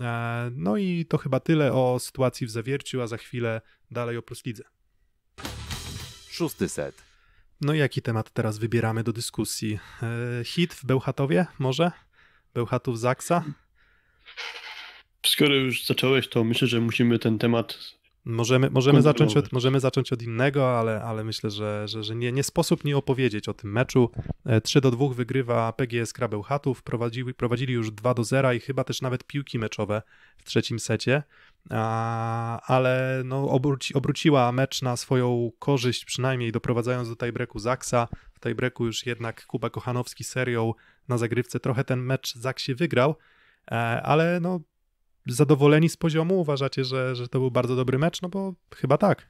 E, no i to chyba tyle o sytuacji w Zawierciu, a za chwilę dalej o Plus Lidze. Szósty set. No i jaki temat teraz wybieramy do dyskusji? E, hit w Bełchatowie może? Bełchatów Zaksa? skoro już zacząłeś, to myślę, że musimy ten temat. Możemy, możemy, zacząć od, możemy zacząć od innego, ale, ale myślę, że, że, że nie, nie sposób nie opowiedzieć o tym meczu. 3 e, do 2 wygrywa PGS Krabeł Chatów, prowadzili, prowadzili już 2 do 0 i chyba też nawet piłki meczowe w trzecim secie. A, ale no, obróci, obróciła mecz na swoją korzyść, przynajmniej doprowadzając do tajbreku Zaksa. W tajbreku już jednak Kuba Kochanowski serią na zagrywce trochę ten mecz Zaksie wygrał, e, ale no, zadowoleni z poziomu? Uważacie, że, że to był bardzo dobry mecz? No bo chyba tak.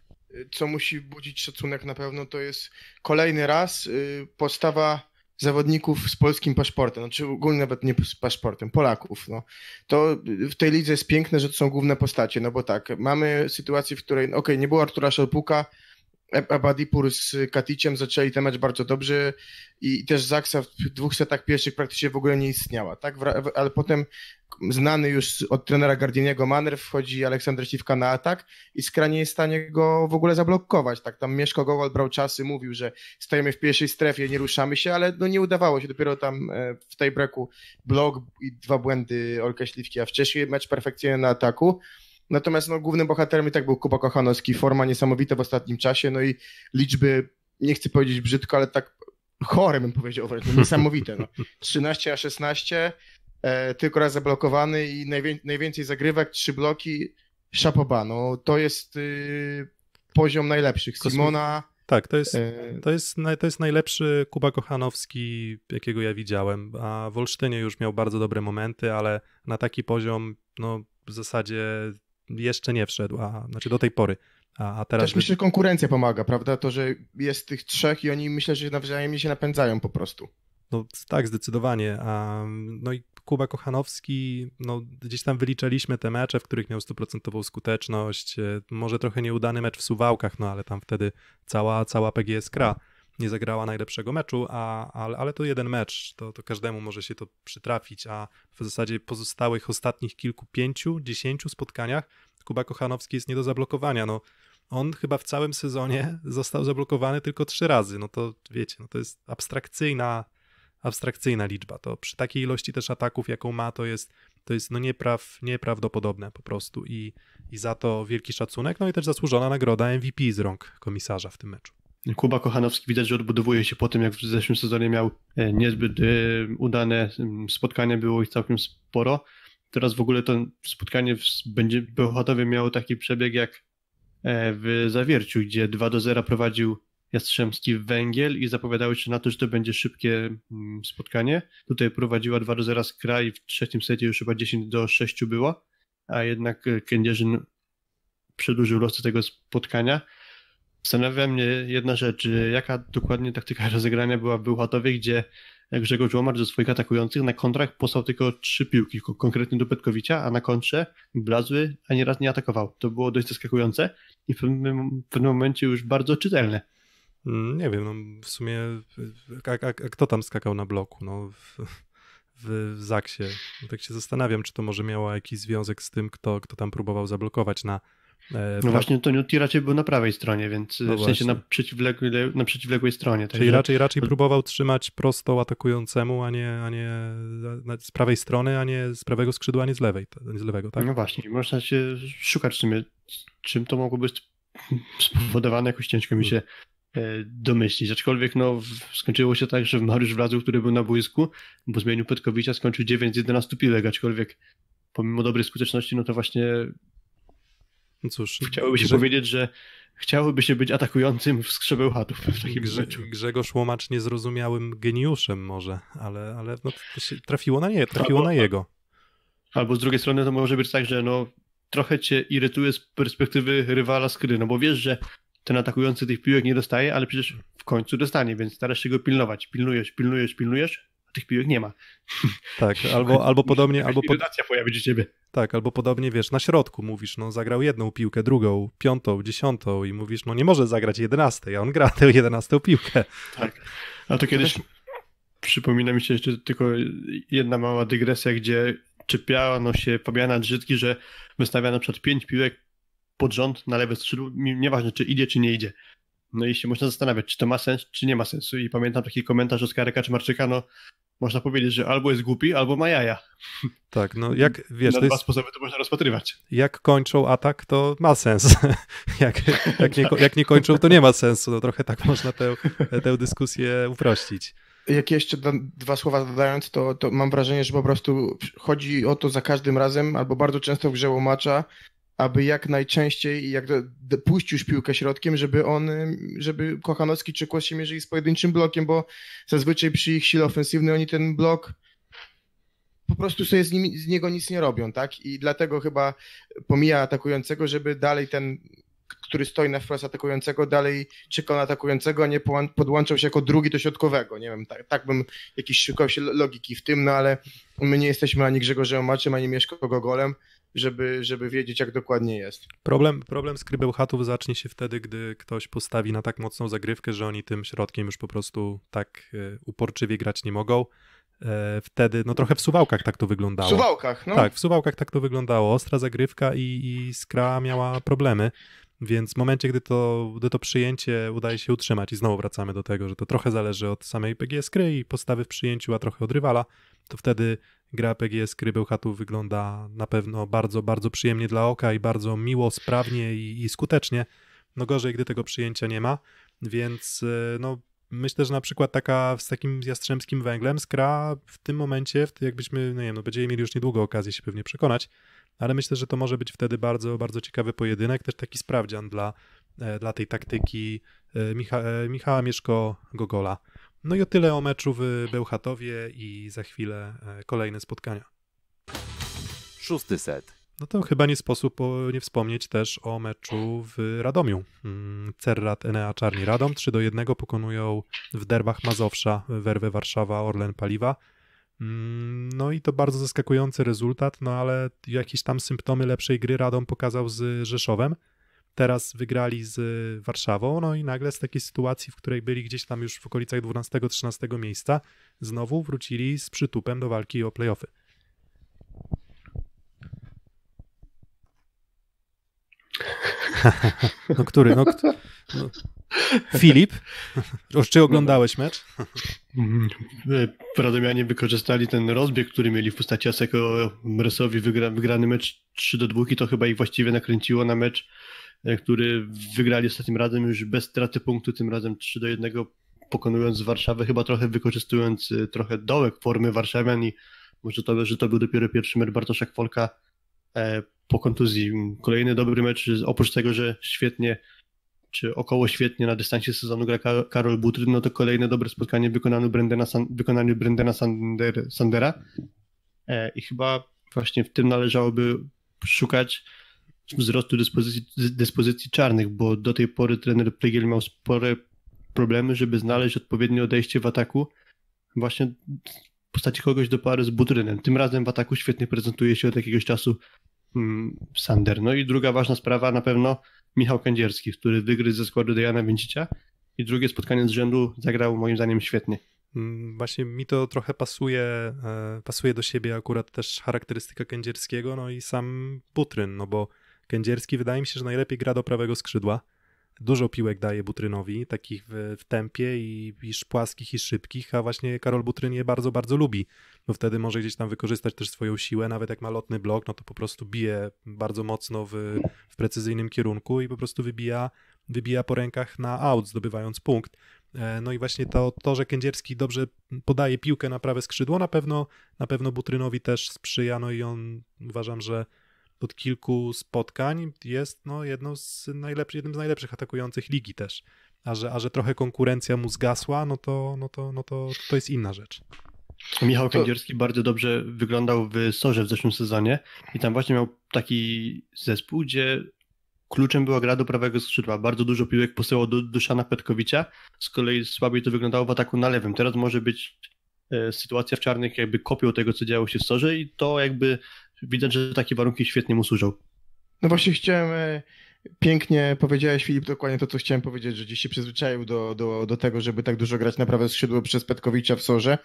Co musi budzić szacunek na pewno, to jest kolejny raz y, postawa zawodników z polskim paszportem, znaczy ogólnie nawet nie z paszportem, Polaków. No. To w tej lidze jest piękne, że to są główne postacie, no bo tak, mamy sytuację, w której, okej, okay, nie było Artura Szalpuka, Abadipur z Katiciem zaczęli ten mecz bardzo dobrze i też Zaksa w dwóch setach pierwszych praktycznie w ogóle nie istniała, tak? Ale potem znany już od trenera Gardiniego Manner wchodzi Aleksander Śliwka na atak i skranie nie jest w stanie go w ogóle zablokować, tak? Tam Mieszko Gowal brał czasy, mówił, że stajemy w pierwszej strefie, nie ruszamy się, ale no nie udawało się, dopiero tam e, w tej breku blok i dwa błędy Olka Śliwki, a wcześniej mecz perfekcyjny na ataku. Natomiast no, głównym bohaterem i tak był Kuba Kochanowski. Forma niesamowita w ostatnim czasie, no i liczby, nie chcę powiedzieć brzydko, ale tak chore bym powiedział wręcz, no, niesamowite. No. 13 a 16, e, tylko raz zablokowany i najwię najwięcej zagrywek, trzy bloki, Szapoba. No, to jest y, poziom najlepszych. Simona... Tak, to jest, e, to, jest, to jest najlepszy Kuba Kochanowski, jakiego ja widziałem. A w Olsztynie już miał bardzo dobre momenty, ale na taki poziom, no w zasadzie jeszcze nie wszedł, a znaczy do tej pory. A, a teraz Też myślę, że konkurencja pomaga, prawda? To, że jest tych trzech i oni myślę, że nawzajem się napędzają po prostu. No tak, zdecydowanie. No i Kuba Kochanowski, no gdzieś tam wyliczaliśmy te mecze, w których miał stuprocentową skuteczność. E, może trochę nieudany mecz w Suwałkach, no ale tam wtedy cała, cała PGS Kra nie zagrała najlepszego meczu, a, ale, ale to jeden mecz, to, to każdemu może się to przytrafić, a w zasadzie pozostałych ostatnich kilku, pięciu, dziesięciu spotkaniach Kuba Kochanowski jest nie do zablokowania. No, on chyba w całym sezonie został zablokowany tylko trzy razy. No to wiecie, no to jest abstrakcyjna, abstrakcyjna liczba. To przy takiej ilości też ataków, jaką ma, to jest, to jest no niepraw, nieprawdopodobne po prostu. I, I za to wielki szacunek, no i też zasłużona nagroda MVP z rąk komisarza w tym meczu. Kuba Kochanowski widać, że odbudowuje się po tym, jak w zeszłym sezonie miał e, niezbyt e, udane spotkanie, było ich całkiem sporo. Teraz w ogóle to spotkanie w, będzie Bełchatowie miało taki przebieg jak e, w Zawierciu, gdzie 2 do 0 prowadził Jastrzębski Węgiel i zapowiadały się na to, że to będzie szybkie spotkanie. Tutaj prowadziła 2 do 0 z w trzecim secie już chyba 10 do 6 było, a jednak Kędzierzyn przedłużył losy tego spotkania. Zastanawia mnie jedna rzecz, jaka dokładnie taktyka rozegrania była w Bełchatowie, gdzie Grzegorz Łomarz do swoich atakujących na kontrach posłał tylko trzy piłki, konkretnie do Petkowicia, a na kontrze Blazły ani raz nie atakował. To było dość zaskakujące i w pewnym, w pewnym momencie już bardzo czytelne. Mm, nie wiem, no w sumie a, a, a kto tam skakał na bloku? No, w, w, w Zaksie. Tak się zastanawiam, czy to może miało jakiś związek z tym, kto, kto tam próbował zablokować na E, no właśnie Antonio T raczej był na prawej stronie, więc no e, w sensie na przeciwległej, na przeciwległej stronie. Czyli raczej, raczej próbował trzymać prosto atakującemu, a nie, a nie z prawej strony, a nie z prawego skrzydła, a nie z lewej, z lewego, tak? No właśnie, można się szukać czym, czym to mogło być spowodowane, jakoś ciężko mi się e, domyślić. Aczkolwiek no, skończyło się tak, że Mariusz Wlazł, który był na boisku, bo zmienił Petkowicza, skończył 9 z 11 piłek, aczkolwiek pomimo dobrej skuteczności, no to właśnie no cóż. Chciałoby się powiedzieć, że chciałoby się być atakującym w skrzebełchatów w takim Grze, życiu. Grzegorz Łomacz niezrozumiałym geniuszem może, ale, ale no, trafiło na nie, trafiło albo, na jego. Albo z drugiej strony to może być tak, że no, trochę cię irytuje z perspektywy rywala skry, no bo wiesz, że ten atakujący tych piłek nie dostaje, ale przecież w końcu dostanie, więc starasz się go pilnować. Pilnujesz, pilnujesz, pilnujesz, a tych piłek nie ma. Tak, albo, albo podobnie. Albo pod... pojawi u ciebie. Tak, albo podobnie wiesz, na środku mówisz, no zagrał jedną piłkę, drugą, piątą, dziesiątą i mówisz, no nie może zagrać jedenastej, a on gra tę jedenastą piłkę. Tak, a to kiedyś przypomina mi się jeszcze tylko jedna mała dygresja, gdzie czepiano się Fabiana Drzydki, że wystawiano przed pięć piłek pod rząd na lewe skrzydło, nieważne czy idzie, czy nie idzie. No i się można zastanawiać, czy to ma sens, czy nie ma sensu. I pamiętam taki komentarz czy Marczyka, no można powiedzieć, że albo jest głupi, albo ma jaja. Tak, no jak wiesz. Na dwa jest... sposoby to można rozpatrywać. Jak kończą atak, to ma sens. jak, jak, nie, jak nie kończą, to nie ma sensu. No, trochę tak można tę, tę dyskusję uprościć. Jak jeszcze dwa słowa dodając, to, to mam wrażenie, że po prostu chodzi o to za każdym razem, albo bardzo często w grze łomacza, aby jak najczęściej, jak puść już piłkę środkiem, żeby on, żeby Kochanowski czy Kłos się mierzyli z pojedynczym blokiem, bo zazwyczaj przy ich sile ofensywnej oni ten blok po prostu sobie z, nim, z niego nic nie robią, tak? I dlatego chyba pomija atakującego, żeby dalej ten który stoi na wprost atakującego, dalej czeka na atakującego, a nie podłączał się jako drugi do środkowego. Nie wiem, tak, tak bym jakiś szukał się logiki w tym, no ale my nie jesteśmy ani Grzegorzem Maczem, ani Mieszko Gogolem, żeby, żeby wiedzieć, jak dokładnie jest. Problem, problem skrybełchatów zacznie się wtedy, gdy ktoś postawi na tak mocną zagrywkę, że oni tym środkiem już po prostu tak e, uporczywie grać nie mogą. E, wtedy, no trochę w suwałkach tak to wyglądało. W suwałkach, no? Tak, w suwałkach tak to wyglądało. Ostra zagrywka i, i skra miała problemy. Więc w momencie, gdy to, gdy to przyjęcie udaje się utrzymać, i znowu wracamy do tego, że to trochę zależy od samej PG skry i postawy w przyjęciu, a trochę od rywala, to wtedy Gra RPG z wygląda na pewno bardzo, bardzo przyjemnie dla oka i bardzo miło, sprawnie i, i skutecznie. No gorzej, gdy tego przyjęcia nie ma, więc e, no myślę, że na przykład taka z takim jastrzębskim węglem skra w tym momencie, jakbyśmy, no nie wiem, no będziemy mieli już niedługo okazję się pewnie przekonać, ale myślę, że to może być wtedy bardzo, bardzo ciekawy pojedynek, też taki sprawdzian dla, e, dla tej taktyki e, Micha Michała Mieszko-Gogola. No i o tyle o meczu w Bełchatowie i za chwilę e, kolejne spotkania. Szósty set. No to chyba nie sposób nie wspomnieć też o meczu w Radomiu. Mm, Cerrat, Enea, Czarni Radom 3 do 1 pokonują w derbach Mazowsza Werwę Warszawa, Orlen Paliwa. Mm, no i to bardzo zaskakujący rezultat, no ale jakieś tam symptomy lepszej gry Radom pokazał z Rzeszowem. Teraz wygrali z Warszawą, no i nagle z takiej sytuacji, w której byli gdzieś tam już w okolicach 12-13 miejsca, znowu wrócili z przytupem do walki o playoffy. No który? No, no. Filip, czy oglądałeś mecz? Radomianie wykorzystali ten rozbieg, który mieli w postaci Aseko Resowi wygra, wygrany mecz 3 do 2 to chyba ich właściwie nakręciło na mecz E, który wygrali ostatnim razem już bez straty punktu, tym razem 3 do 1 pokonując Warszawę, chyba trochę wykorzystując e, trochę dołek formy Warszawian i może to, że to był dopiero pierwszy mecz Bartosza Kwolka e, po kontuzji. Kolejny dobry mecz, oprócz tego, że świetnie czy około świetnie na dystansie sezonu gra Karol Butry, no to kolejne dobre spotkanie wykonane Brendana, wykonaniu Brendana Sander, Sandera i chyba właśnie w tym należałoby szukać wzrostu dyspozycji, dyspozycji czarnych, bo do tej pory trener Plegiel miał spore problemy, żeby znaleźć odpowiednie odejście w ataku właśnie w postaci kogoś do pary z Butrynem. Tym razem w ataku świetnie prezentuje się od jakiegoś czasu mm, Sander. No i druga ważna sprawa na pewno Michał Kędzierski, który wygrył ze składu Diana Więcicia i drugie spotkanie z rzędu zagrał moim zdaniem świetnie. Mm, właśnie mi to trochę pasuje, e, pasuje do siebie akurat też charakterystyka Kędzierskiego, no i sam Butryn, no bo Kędzierski wydaje mi się, że najlepiej gra do prawego skrzydła. Dużo piłek daje Butrynowi, takich w, w tempie i, i płaskich i szybkich, a właśnie Karol Butryn je bardzo, bardzo lubi, bo wtedy może gdzieś tam wykorzystać też swoją siłę, nawet jak ma lotny blok, no to po prostu bije bardzo mocno w, w precyzyjnym kierunku i po prostu wybija, wybija po rękach na out, zdobywając punkt. E, no i właśnie to, to, że Kędzierski dobrze podaje piłkę na prawe skrzydło, na pewno, na pewno Butrynowi też sprzyja. No i on uważam, że od kilku spotkań jest no, jedną z najlepszych, jednym z najlepszych atakujących ligi też. A że, a że trochę konkurencja mu zgasła, no to, no to, no to, to jest inna rzecz. Michał to... Kędzierski bardzo dobrze wyglądał w Sorze w zeszłym sezonie i tam właśnie miał taki zespół, gdzie kluczem była gra do prawego skrzydła. Bardzo dużo piłek posyłał do Duszana Petkowicza, z kolei słabiej to wyglądało w ataku na lewym. Teraz może być e, sytuacja w czarnych jakby kopią tego, co działo się w Sorze i to jakby widać, że takie warunki świetnie mu służą. No właśnie chciałem, e, pięknie powiedziałeś Filip dokładnie to, co chciałem powiedzieć, że dziś się przyzwyczaił do, do, do tego, żeby tak dużo grać na prawe skrzydło przez Petkowicza w Sorze.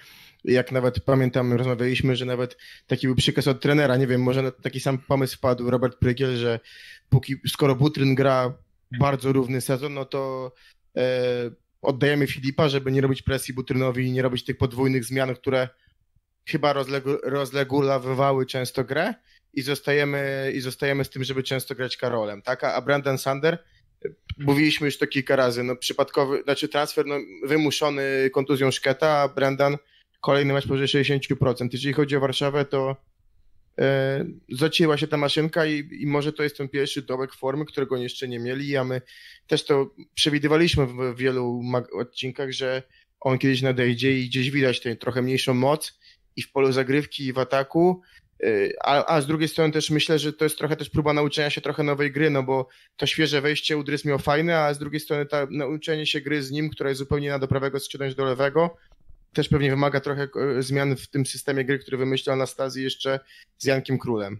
Jak nawet pamiętam, rozmawialiśmy, że nawet taki był przykaz od trenera, nie wiem, może na taki sam pomysł wpadł Robert Prygiel, że póki, skoro Butryn gra bardzo równy sezon, no to e, oddajemy Filipa, żeby nie robić presji Butrynowi i nie robić tych podwójnych zmian, które chyba rozlegu, rozlegulowywały często grę i zostajemy, i zostajemy z tym, żeby często grać Karolem, tak? A, Brandon Sander, mówiliśmy już to kilka razy, no przypadkowy, znaczy transfer no, wymuszony kontuzją Szketa, a Brandon kolejny mecz powyżej 60%. Jeżeli chodzi o Warszawę, to e, zacięła się ta maszynka i, i, może to jest ten pierwszy dołek formy, którego jeszcze nie mieli, a my też to przewidywaliśmy w, w wielu odcinkach, że on kiedyś nadejdzie i gdzieś widać tę trochę mniejszą moc, i w polu zagrywki, i w ataku. Y, a, a, z drugiej strony też myślę, że to jest trochę też próba nauczenia się trochę nowej gry, no bo to świeże wejście Udrys miał fajne, a z drugiej strony ta nauczenie się gry z nim, która jest zupełnie na do prawego skrzydłać do lewego, też pewnie wymaga trochę e, zmian w tym systemie gry, który wymyślił Anastazji jeszcze z Jankiem Królem.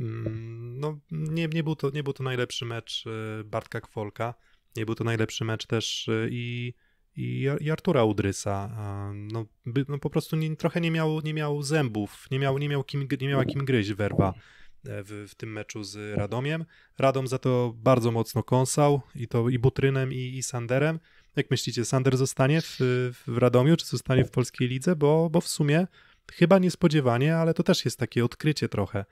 Mm, no, nie, nie, był to, nie był to najlepszy mecz e, Bartka Kwolka, nie był to najlepszy mecz też e, i i, i Artura Udrysa. No, by, no po prostu nie, trochę nie miał, nie miał zębów, nie, miał, nie, miał kim, nie miała kim gryźć werba. E, w, w, tym meczu z Radomiem. Radom za to bardzo mocno kąsał i to i Butrynem i, i Sanderem. Jak myślicie, Sander zostanie w, w Radomiu, czy zostanie w polskiej lidze? Bo, bo w sumie chyba niespodziewanie, ale to też jest takie odkrycie trochę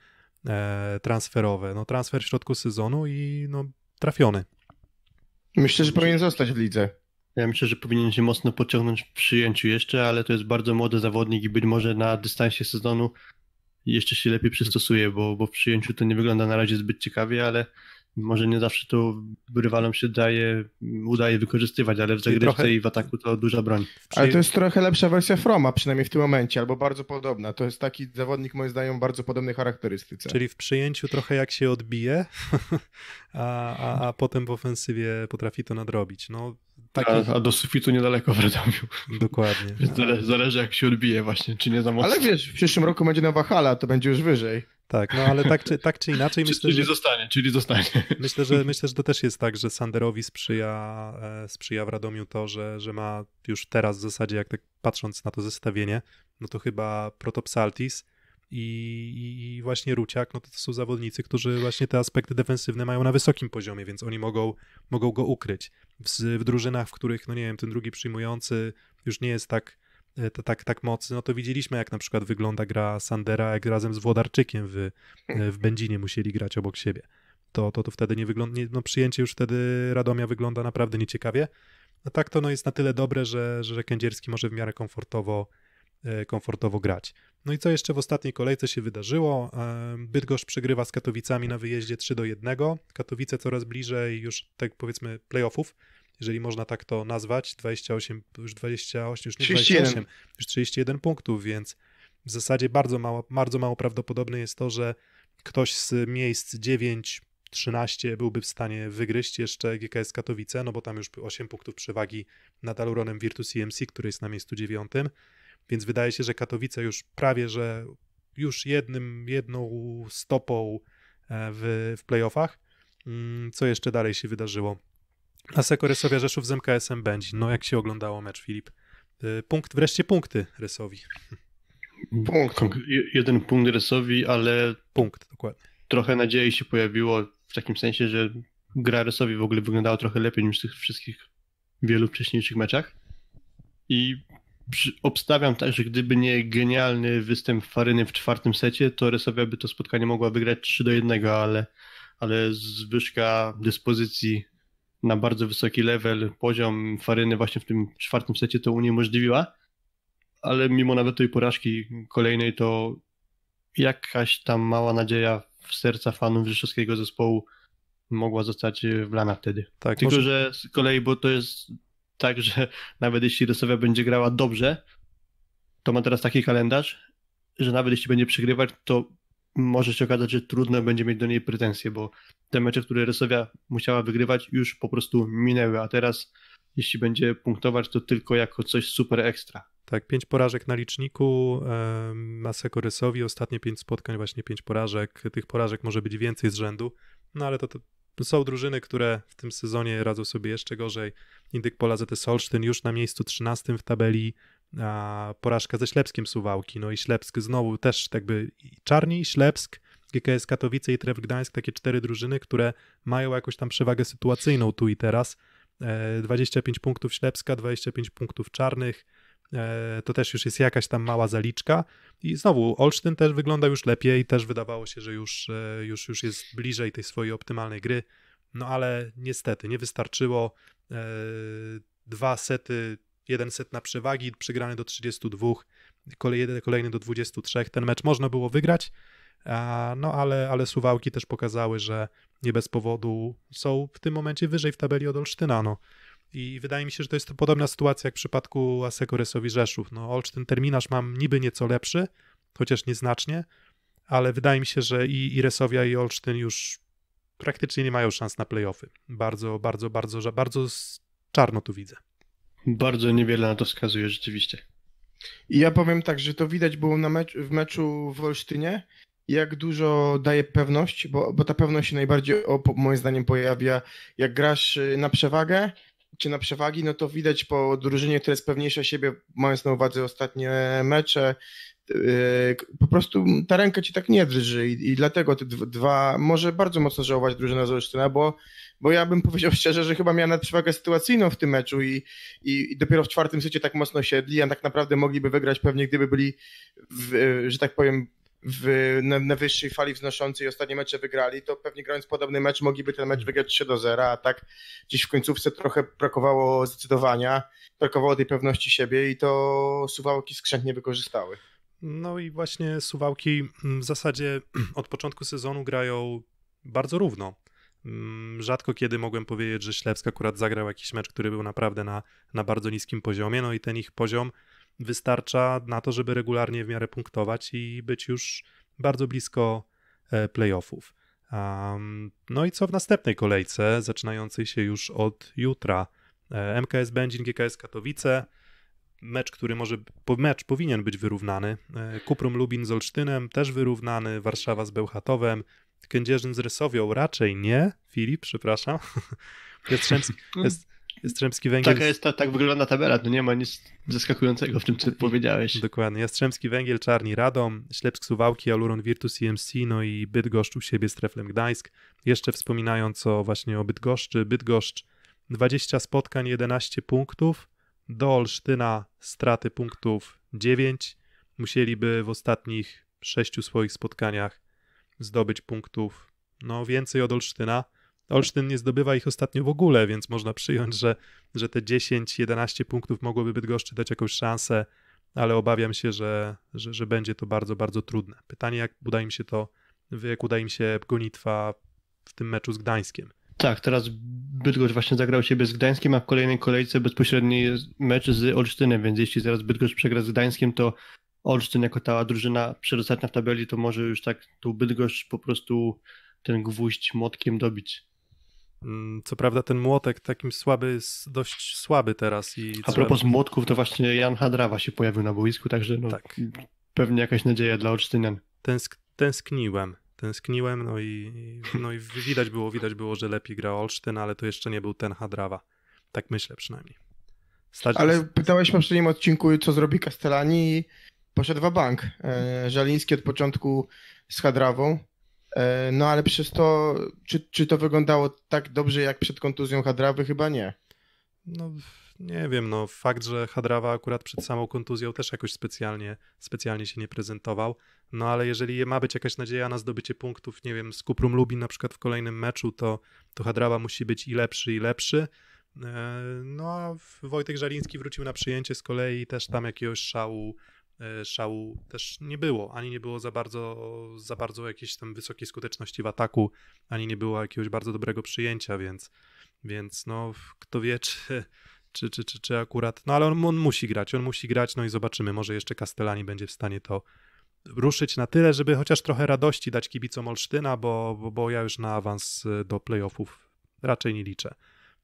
e, transferowe. No, transfer w środku sezonu i no, trafiony. Myślę, że powinien zostać w lidze. Ja myślę, że powinien się mocno pociągnąć w przyjęciu jeszcze, ale to jest bardzo młody zawodnik i być może na dystansie sezonu jeszcze się lepiej przystosuje, bo, bo w przyjęciu to nie wygląda na razie zbyt ciekawie, ale może nie zawsze to rywalom się daje, udaje wykorzystywać, ale w zagrywce i, trochę... i w ataku to duża broń. Przyję... Ale to jest trochę lepsza wersja Froma, przynajmniej w tym momencie, albo bardzo podobna. To jest taki zawodnik, moim zdaniem, bardzo podobnej charakterystyce. Czyli w przyjęciu trochę jak się odbije, a, a, a potem w ofensywie potrafi to nadrobić. No, Taki... A, a, do sufitu niedaleko w Radomiu. Dokładnie. Zale, zależy jak się odbije właśnie, czy nie za mocno. Ale wiesz, w przyszłym roku będzie nowa hala, to będzie już wyżej. Tak, no ale tak czy, tak czy inaczej myślę, czyli że... zostanie, czyli zostanie. Myślę, że myślę, że to też jest tak, że Sanderowi sprzyja, e, sprzyja w Radomiu to, że, że ma już teraz w zasadzie, jak tak patrząc na to zestawienie, no to chyba Protopsaltis, i, i właśnie Ruciak, no to, to są zawodnicy, którzy właśnie te aspekty defensywne mają na wysokim poziomie, więc oni mogą, mogą go ukryć. W, w drużynach, w których, no nie wiem, ten drugi przyjmujący już nie jest tak, e, to, tak, tak mocny, no to widzieliśmy, jak na przykład wygląda gra Sandera, jak razem z Włodarczykiem w, e, w Będzinie musieli grać obok siebie. To, to, to wtedy nie wygląda, no przyjęcie już wtedy Radomia wygląda naprawdę nieciekawie. A tak to no jest na tyle dobre, że, że Kędzierski może w miarę komfortowo E, komfortowo grać. No i co jeszcze w ostatniej kolejce się wydarzyło? E, Bydgoszcz przegrywa z Katowicami na wyjeździe 3 do 1. Katowice coraz bliżej już, tak powiedzmy, playoffów, jeżeli można tak to nazwać. 28, już 28, już nie 31. 28, już 31 punktów, więc w zasadzie bardzo mało, bardzo mało prawdopodobne jest to, że ktoś z miejsc 9, 13 byłby w stanie wygryźć jeszcze GKS Katowice, no bo tam już 8 punktów przewagi nad Aluronem Virtus EMC, który jest na miejscu 9. Więc wydaje się, że Katowice już prawie, że już jednym, jedną stopą e, w, w playoffach. Mm, co jeszcze dalej się wydarzyło? A Rysowia Rzeszów z MKS-em będzie. No jak się oglądało mecz, Filip? E, punkt, wreszcie punkty Rysowi. Punkt. Jeden punkt Rysowi, ale... Punkt, dokładnie. Trochę nadziei się pojawiło w takim sensie, że gra Rysowi w ogóle wyglądała trochę lepiej niż w tych wszystkich wielu wcześniejszych meczach. I obstawiam tak, że gdyby nie genialny występ Faryny w czwartym secie, to Resowia by to spotkanie mogła wygrać 3 do 1, ale, ale zwyżka dyspozycji na bardzo wysoki level, poziom Faryny właśnie w tym czwartym secie to uniemożliwiła. Ale mimo nawet tej porażki kolejnej, to jakaś tam mała nadzieja w serca fanów rzeszowskiego zespołu mogła zostać wlana wtedy. Tak, Tylko, może... że z kolei, bo to jest tak, że nawet jeśli Rosowia będzie grała dobrze, to ma teraz taki kalendarz, że nawet jeśli będzie przegrywać, to może się okazać, że trudno będzie mieć do niej pretensje, bo te mecze, które Rosowia musiała wygrywać, już po prostu minęły, a teraz jeśli będzie punktować, to tylko jako coś super ekstra. Tak, pięć porażek na liczniku, Maseko Rysowi, ostatnie pięć spotkań, właśnie pięć porażek, tych porażek może być więcej z rzędu, no ale to, to są drużyny, które w tym sezonie radzą sobie jeszcze gorzej. Indyk Pola ZS Olsztyn już na miejscu 13 w tabeli, a porażka ze Ślepskiem Suwałki. No i Ślepsk znowu też jakby Czarni, Ślepsk, GKS Katowice i Tref Gdańsk, takie cztery drużyny, które mają jakąś tam przewagę sytuacyjną tu i teraz. 25 e, punktów Ślepska, 25 punktów Czarnych, E, to też już jest jakaś tam mała zaliczka. I znowu Olsztyn też wygląda już lepiej, też wydawało się, że już, e, już, już jest bliżej tej swojej optymalnej gry, no ale niestety nie wystarczyło. E, dwa sety, jeden set na przewagi, przegrany do 32, kolejny, kolejny do 23. Ten mecz można było wygrać, no ale, ale Suwałki też pokazały, że nie bez powodu są w tym momencie wyżej w tabeli od Olsztyna. No. I wydaje mi się, że to jest podobna sytuacja jak w przypadku Aseko Resowi Rzeszów. No, Olsztyn terminarz mam niby nieco lepszy, chociaż nieznacznie, ale wydaje mi się, że i, i Resowia, i Olsztyn już praktycznie nie mają szans na playoffy. Bardzo, bardzo, bardzo, bardzo czarno tu widzę. Bardzo niewiele na to wskazuje rzeczywiście. I ja powiem tak, że to widać było na mecz, w meczu w Olsztynie, jak dużo daje pewność, bo, bo ta pewność się najbardziej, o, moim zdaniem, pojawia, jak grasz y, na przewagę, czy na przewagi, no to widać po drużynie, która jest pewniejsza siebie, mając na uwadze ostatnie mecze, yy, po prostu ta ręka ci tak nie drży i, i dlatego te dwa, może bardzo mocno żałować drużyna z Olsztyna, bo, bo ja bym powiedział szczerze, że chyba miała nadprzewagę sytuacyjną w tym meczu i, i, i dopiero w czwartym secie tak mocno siedli, a tak naprawdę mogliby wygrać pewnie, gdyby byli, w, że tak powiem, w, na, na, wyższej fali wznoszącej ostatnie mecze wygrali, to pewnie grając podobny mecz mogliby ten mecz wygrać 3 do 0, a tak gdzieś w końcówce trochę brakowało zdecydowania, brakowało tej pewności siebie i to suwałki skrzętnie wykorzystały. No i właśnie suwałki mm, w zasadzie od początku sezonu grają bardzo równo. Mm, rzadko kiedy mogłem powiedzieć, że Ślepsk akurat zagrał jakiś mecz, który był naprawdę na, na bardzo niskim poziomie, no i ten ich poziom wystarcza na to, żeby regularnie w miarę punktować i być już bardzo blisko e, playoffów. Um, no i co w następnej kolejce, zaczynającej się już od jutra? E, MKS Będzin, GKS Katowice. Mecz, który może, mecz powinien być wyrównany. E, Kuprum Lubin z Olsztynem też wyrównany, Warszawa z Bełchatowem, Kędzierzyn z Rysowią raczej nie. Filip, przepraszam. jest, Jastrzębski węgiel... Taka jest, ta, tak wygląda tabela, tu nie ma nic zaskakującego w tym, co powiedziałeś. Dokładnie. Jastrzębski węgiel, Czarni Radom, Ślepsk Suwałki, Aluron Virtus EMC, no i Bydgoszcz u siebie z Treflem Gdańsk. Jeszcze wspominając o właśnie o Bydgoszczy, Bydgoszcz 20 spotkań, 11 punktów, do Olsztyna straty punktów 9, musieliby w ostatnich sześciu swoich spotkaniach zdobyć punktów no więcej od Olsztyna. Olsztyn nie zdobywa ich ostatnio w ogóle, więc można przyjąć, że, że te 10-11 punktów mogłoby Bydgoszczy dać jakąś szansę, ale obawiam się, że, że, że będzie to bardzo, bardzo trudne. Pytanie, jak uda im się to, jak uda im się gonitwa w tym meczu z Gdańskiem. Tak, teraz Bydgoszcz właśnie zagrał siebie z Gdańskiem, a w kolejnej kolejce bezpośredni mecz z Olsztynem, więc jeśli zaraz Bydgoszcz przegra z Gdańskiem, to Olsztyn jako ta drużyna przedostatnia w tabeli, to może już tak tu Bydgoszcz po prostu ten gwóźdź młotkiem dobić. Mm, co prawda ten młotek takim słaby jest dość słaby teraz. I A propos młotków, to właśnie Jan Hadrawa się pojawił na boisku, także no, tak. pewnie jakaś nadzieja dla Olsztynian. Tęsk tęskniłem, tęskniłem, no i, no i widać było, widać było, że lepiej gra Olsztyn, ale to jeszcze nie był ten Hadrawa. Tak myślę przynajmniej. Stać ale pytałeś w poprzednim odcinku, co zrobi Castellani i poszedł w bank. E, Żaliński od początku z Hadrawą E, no ale przez to, czy, czy to wyglądało tak dobrze jak przed kontuzją Hadrawy? Chyba nie. No nie wiem, no fakt, że Hadrawa akurat przed samą kontuzją też jakoś specjalnie, specjalnie się nie prezentował, no ale jeżeli ma być jakaś nadzieja na zdobycie punktów, nie wiem, z Kuprum Lubin na przykład w kolejnym meczu, to, to Hadrawa musi być i lepszy, i lepszy. E, no a Wojtek Żaliński wrócił na przyjęcie z kolei też tam jakiegoś szału E, szału też nie było. Ani nie było za bardzo, za bardzo jakiejś tam wysokiej skuteczności w ataku, ani nie było jakiegoś bardzo dobrego przyjęcia, więc, więc no, kto wie, czy, czy, czy, czy, czy akurat. No ale on, on musi grać, on musi grać, no i zobaczymy. Może jeszcze Castellani będzie w stanie to ruszyć na tyle, żeby chociaż trochę radości dać kibicom Olsztyna, bo, bo, bo ja już na awans e, do playoffów raczej nie liczę.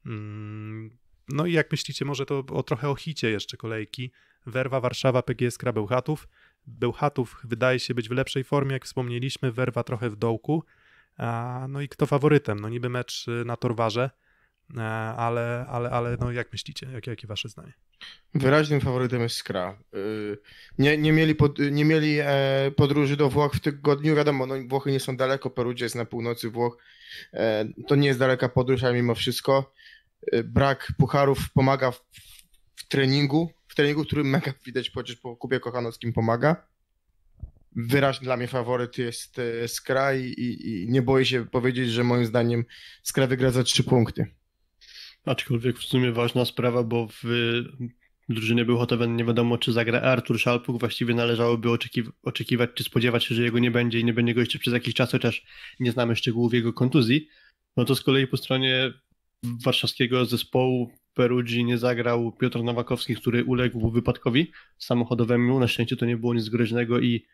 Mm, no i jak myślicie, może to o trochę o hicie jeszcze kolejki, Werwa Warszawa, PGS Bełchatów. Bełchatów wydaje się być w lepszej formie, jak wspomnieliśmy, Werwa trochę w dołku. No i kto faworytem? No niby mecz y, na Torwarze, e, ale, ale, ale no jak myślicie? Jakie, jakie wasze zdanie? Wyraźnym faworytem jest Skra. Y, nie, nie mieli, pod, nie mieli e, podróży do Włoch w tygodniu. Wiadomo, no Włochy nie są daleko, Perugia jest na północy Włoch. E, to nie jest daleka podróż, ale mimo wszystko y, brak pucharów pomaga w, w treningu, w treningu, który mega widać chociaż po Kubie Kochanowskim pomaga. Wyraźny dla mnie faworyt jest e, Skraj i, i, nie boję się powiedzieć, że moim zdaniem Skraj wygra za trzy punkty. Aczkolwiek w sumie ważna sprawa, bo w drużynie Bełchatowen nie wiadomo, czy zagra Artur Szalpuk. Właściwie należałoby oczekiw oczekiwać, czy spodziewać się, że jego nie będzie i nie będzie go jeszcze przez jakiś czas, chociaż nie znamy szczegółów jego kontuzji. No to z kolei po stronie warszawskiego zespołu Perugii nie zagrał Piotr Nowakowski, który uległ wypadkowi samochodowemu. Na szczęście to nie było nic groźnego i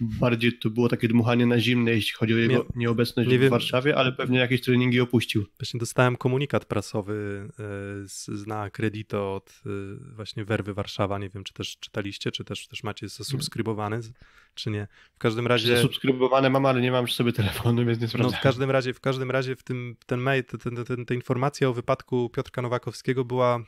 bardziej to było takie dmuchanie na zimne, jeśli chodzi o jego nie, nieobecność nie w wiem. Warszawie, ale pewnie jakieś treningi opuścił. Właśnie dostałem komunikat prasowy e, z, na kredito od e, właśnie Werwy Warszawa. Nie wiem, czy też czytaliście, czy też, też macie zasubskrybowany, czy nie. W każdym razie... Zasubskrybowane mam, ale nie mam przy sobie telefonu, więc nie sprawdzam. No, w każdym razie, w każdym razie w tym, ten mail, ten, ten, ta informacja o wypadku Piotrka Nowakowskiego była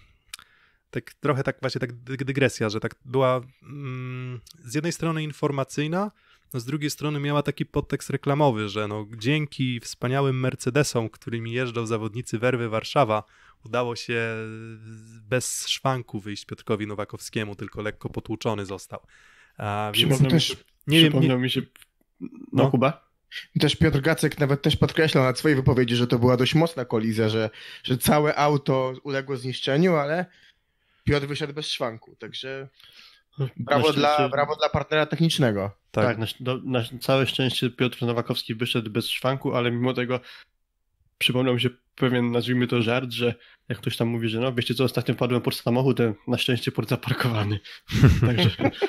tak trochę tak właśnie tak dygresja, że tak była mm, z jednej strony informacyjna, no z drugiej strony miała taki podtekst reklamowy, że no, dzięki wspaniałym Mercedesom, którymi jeżdżą zawodnicy Werwy Warszawa, udało się bez szwanku wyjść Piotrkowi Nowakowskiemu, tylko lekko potłuczony został. A, więc mi też, nie wiem, nie... mi się... No, no. Kuba? I też Piotr Gacek nawet też podkreślał na swojej wypowiedzi, że to była dość mocna kolizja, że, że całe auto uległo zniszczeniu, ale Piotr wyszedł bez szwanku, także no, brawo, dla, brawo dla partnera technicznego. Tak, tak. Na, na, całe szczęście Piotr Nowakowski wyszedł bez szwanku, ale mimo tego przypomniał mi się pewien, nazwijmy to żart, że jak ktoś tam mówi, że no wiecie co, ostatnio wpadłem pod samochód, na szczęście port zaparkowany. Także...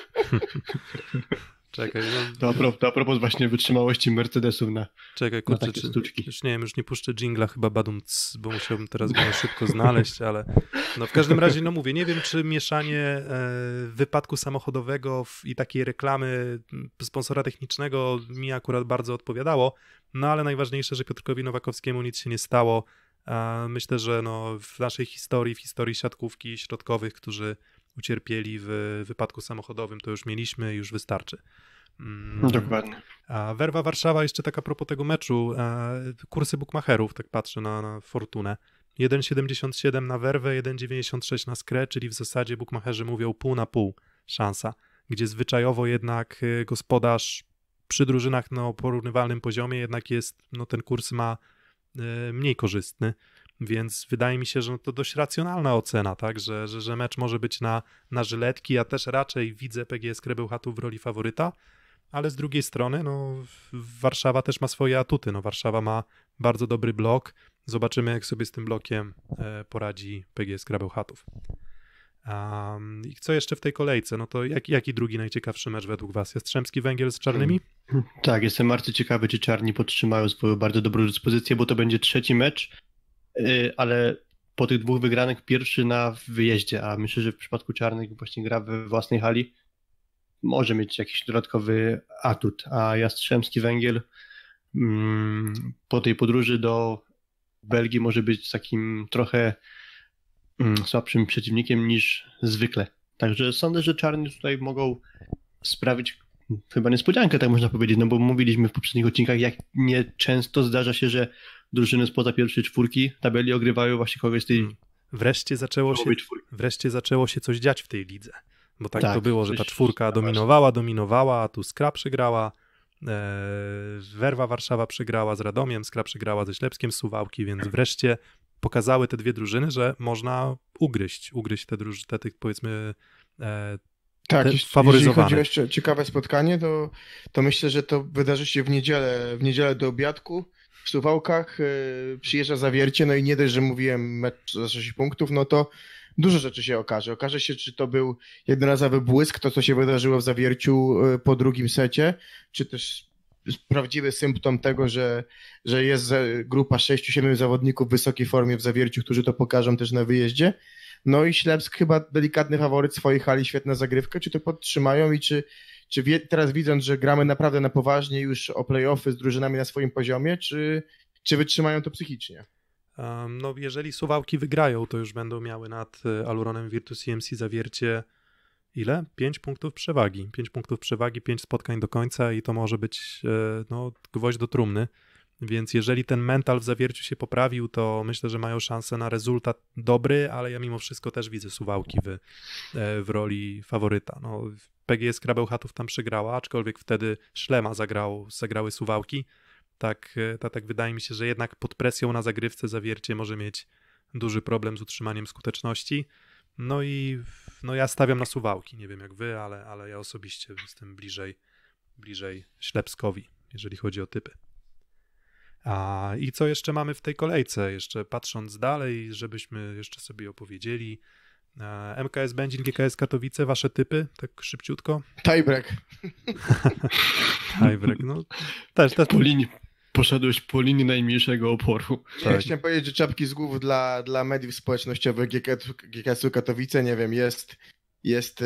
Czekaj. No... To, a propos, to a propos właśnie wytrzymałości Mercedesów na Czekaj, kurczę, na takie sztuczki. Już nie wiem, już nie puszczę jingla chyba badum c, bo musiałbym teraz go szybko znaleźć, ale no w każdym razie, no mówię, nie wiem, czy mieszanie e, wypadku samochodowego w, i takiej reklamy sponsora technicznego mi akurat bardzo odpowiadało, no ale najważniejsze, że Piotrkowi Nowakowskiemu nic się nie stało. E, myślę, że no, w naszej historii, w historii siatkówki środkowych, którzy ucierpieli w wypadku samochodowym, to już mieliśmy, już wystarczy. Mm. No, dokładnie. A Werwa Warszawa, jeszcze tak a propos tego meczu, e, kursy bukmacherów, tak patrzę na, na Fortunę. 1,77 na Werwę, 1,96 na Skrę, czyli w zasadzie bukmacherzy mówią pół na pół szansa, gdzie zwyczajowo jednak e, gospodarz przy drużynach na no, porównywalnym poziomie jednak jest, no ten kurs ma e, mniej korzystny. Więc wydaje mi się, że no to dość racjonalna ocena, tak? że, że, że mecz może być na, na żyletki. Ja też raczej widzę PGS Krebełchatów w roli faworyta, ale z drugiej strony no, Warszawa też ma swoje atuty. No, Warszawa ma bardzo dobry blok. Zobaczymy, jak sobie z tym blokiem e, poradzi PGS Krebełchatów. Um, I co jeszcze w tej kolejce? No to jak, jaki drugi najciekawszy mecz według Was? Jastrzębski Węgiel z Czarnymi? Tak, jestem bardzo ciekawy, czy Czarni podtrzymają swoją bardzo dobrą dyspozycję, bo to będzie trzeci mecz Y, ale po tych dwóch wygranych pierwszy na wyjeździe, a myślę, że w przypadku Czarnych właśnie gra we własnej hali może mieć jakiś dodatkowy atut, a Jastrzębski Węgiel mm, po tej podróży do Belgii może być takim trochę mm, słabszym przeciwnikiem niż zwykle. Także sądzę, że Czarni tutaj mogą sprawić chyba niespodziankę, tak można powiedzieć, no bo mówiliśmy w poprzednich odcinkach, jak nieczęsto zdarza się, że drużyny spoza pierwszej czwórki tabeli ogrywają właśnie kogoś z tej... Hmm. Wreszcie zaczęło, się, wreszcie zaczęło się coś dziać w tej lidze, bo tak, tak to było, że ta czwórka dominowała, dominowała, a tu Skra przegrała, e, Werwa Warszawa przegrała z Radomiem, Skra przegrała ze Ślepskiem, Suwałki, więc wreszcie pokazały te dwie drużyny, że można ugryźć, ugryźć te drużyny, te, powiedzmy e, tak, te jeśli, faworyzowane. Jeśli chodzi o jeszcze ciekawe spotkanie, to, to myślę, że to wydarzy się w niedzielę, w niedzielę do obiadku w Suwałkach, e, przyjeżdża zawiercie, no i nie dość, że mówiłem mecz za 6 punktów, no to dużo rzeczy się okaże. Okaże się, czy to był jednorazowy błysk, to co się wydarzyło w zawierciu e, po drugim secie, czy też prawdziwy symptom tego, że, że jest e, grupa 6-7 zawodników w wysokiej formie w zawierciu, którzy to pokażą też na wyjeździe. No i Ślepsk chyba delikatny faworyt swojej hali, świetna zagrywka, czy to podtrzymają i czy czy wie, teraz widząc, że gramy naprawdę na poważnie już o playoffy z drużynami na swoim poziomie, czy, czy wytrzymają to psychicznie? no, jeżeli Suwałki wygrają, to już będą miały nad y, Aluronem Virtus CMC zawiercie ile? 5 punktów przewagi. 5 punktów przewagi, 5 spotkań do końca i to może być e, no, gwoźdź do trumny. Więc jeżeli ten mental w zawierciu się poprawił, to myślę, że mają szansę na rezultat dobry, ale ja mimo wszystko też widzę suwałki w, e, w roli faworyta. No, PGS Krabełchatów tam przegrała, aczkolwiek wtedy Szlema zagrał, zagrały Suwałki. Tak, tak, tak wydaje mi się, że jednak pod presją na zagrywce zawiercie może mieć duży problem z utrzymaniem skuteczności. No i no ja stawiam na Suwałki, nie wiem jak wy, ale, ale ja osobiście jestem bliżej, bliżej Ślepskowi, jeżeli chodzi o typy. A, I co jeszcze mamy w tej kolejce? Jeszcze patrząc dalej, żebyśmy jeszcze sobie opowiedzieli, E, MKS Będzin, GKS Katowice, wasze typy, tak szybciutko. Tajbrek. Tajbrek, no też, też. Po linii, poszedłeś po linii najmniejszego oporu. Tak. Ja chciałem powiedzieć, że czapki z głów dla, dla mediów społecznościowych gks Katowice, nie wiem, jest jest y,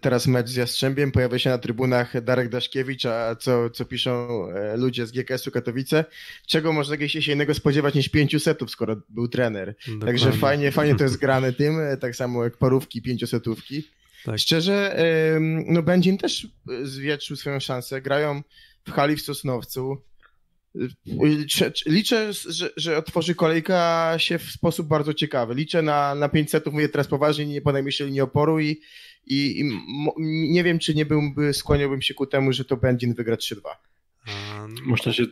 teraz mecz z Jastrzębiem, pojawia się na trybunach Darek Daszkiewicz, a co, co piszą e, ludzie z GKS-u Katowice, czego można się innego spodziewać niż pięciu setów, skoro był trener. Dokładnie. Także fajnie, fajnie to jest grane tym, e, tak samo jak parówki, pięciosetówki. Tak. Szczerze, no Będzin też e, zwietrzył swoją szansę. Grają w hali w Sosnowcu. Liczę, że, że otworzy kolejka się w sposób bardzo ciekawy. Liczę na, na 500, mówię teraz poważnie, nie po się linii oporu i, i, i nie wiem, czy nie byłby, skłaniałbym się ku temu, że to Będzin wygra 3-2. No Można tak. się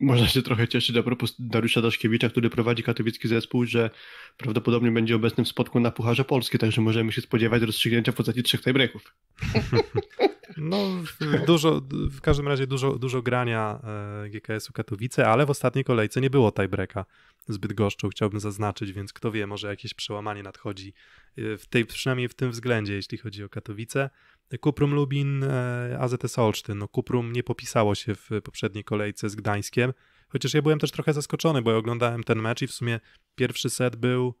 można się trochę cieszyć a propos Dariusza Daszkiewicza, który prowadzi katowicki zespół, że prawdopodobnie będzie obecny w spotku na Pucharze Polski, także możemy się spodziewać rozstrzygnięcia w postaci trzech breaków. No, dużo, w każdym razie dużo, dużo grania e, GKS-u Katowice, ale w ostatniej kolejce nie było breaka z Bydgoszczą, chciałbym zaznaczyć, więc kto wie, może jakieś przełamanie nadchodzi, y, w tej, przynajmniej w tym względzie, jeśli chodzi o Katowice. Kuprum Lubin, e, AZS Olsztyn. No, Kuprum nie popisało się w poprzedniej kolejce z Gdańskiem, chociaż ja byłem też trochę zaskoczony, bo ja oglądałem ten mecz i w sumie pierwszy set był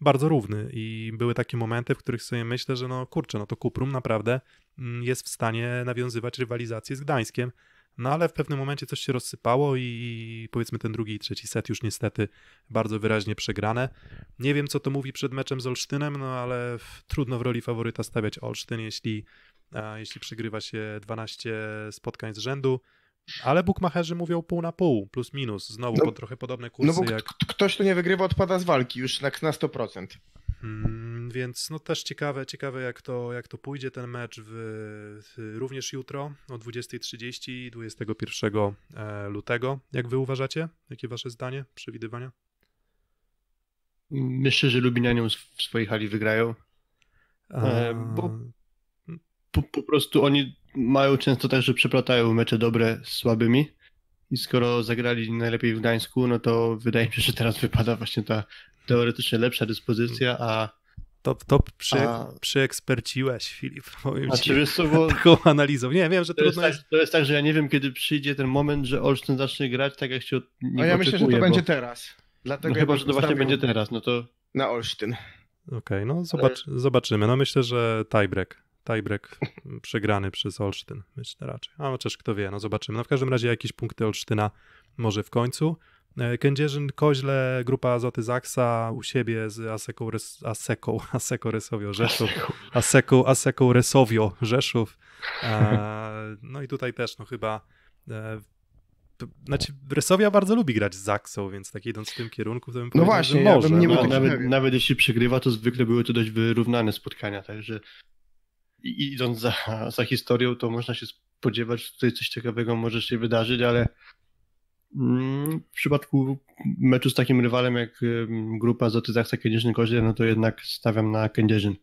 bardzo równy i były takie momenty, w których sobie myślę, że no kurczę, no to Kuprum naprawdę mm, jest w stanie nawiązywać rywalizację z Gdańskiem, no ale w pewnym momencie coś się rozsypało i powiedzmy ten drugi i trzeci set już niestety bardzo wyraźnie przegrane. Nie wiem, co to mówi przed meczem z Olsztynem, no ale trudno w roli faworyta stawiać Olsztyn, jeśli, jeśli przegrywa się 12 spotkań z rzędu. Ale bukmacherzy mówią pół na pół, plus minus, znowu no, po trochę podobne kursy. No bo jak... ktoś, kto nie wygrywa, odpada z walki już na, na 100%. Mm, więc no też ciekawe, ciekawe jak to, jak to pójdzie ten mecz w, również jutro o 20.30 21 e, lutego. Jak wy uważacie? Jakie wasze zdanie, przewidywania? Myślę, że Lubinianią w swojej hali wygrają. A... E, bo po, po, prostu oni mają często tak, że przeplatają mecze dobre z słabymi i skoro zagrali najlepiej w Gdańsku, no to wydaje mi się, że teraz wypada właśnie ta teoretycznie lepsza dyspozycja, a Top, top przy, a... przyeksperciłeś, Filip, powiem znaczy, ci, wiesz co, bo... taką analizą. Nie, wiem, że to trudno tak, jest, tak, To jest tak, że ja nie wiem, kiedy przyjdzie ten moment, że Olsztyn zacznie grać tak, jak się od niego A no ja myślę, że to bo... będzie teraz. Dlatego no chyba, że to właśnie będzie teraz, no to... Na Olsztyn. Okej, okay, no zobacz, Ale... zobaczymy. No myślę, że tiebreak tiebreak przegrany przez Olsztyn, myślę raczej. A chociaż kto wie, no zobaczymy. No w każdym razie jakieś punkty Olsztyna może w końcu. E, Kędzierzyn, Koźle, grupa Azoty Zaksa u siebie z Aseką, Aseką, Aseko Resowio Rzeszów, Aseką, Aseką Resowio Rzeszów. E, no i tutaj też no chyba e, znaczy, Resowia bardzo lubi grać z Zaksą, więc tak idąc w tym kierunku, to bym No właśnie, że może, ja bym nie no. nawet, nawet jeśli przegrywa, to zwykle były to dość wyrównane spotkania, także i idąc za, za historią, to można się spodziewać, że tutaj coś ciekawego może się wydarzyć, ale mm, w przypadku meczu z takim rywalem jak grupa z Otyzachca Kędzierzyn Koźle, no to jednak stawiam na Kędzierzyn.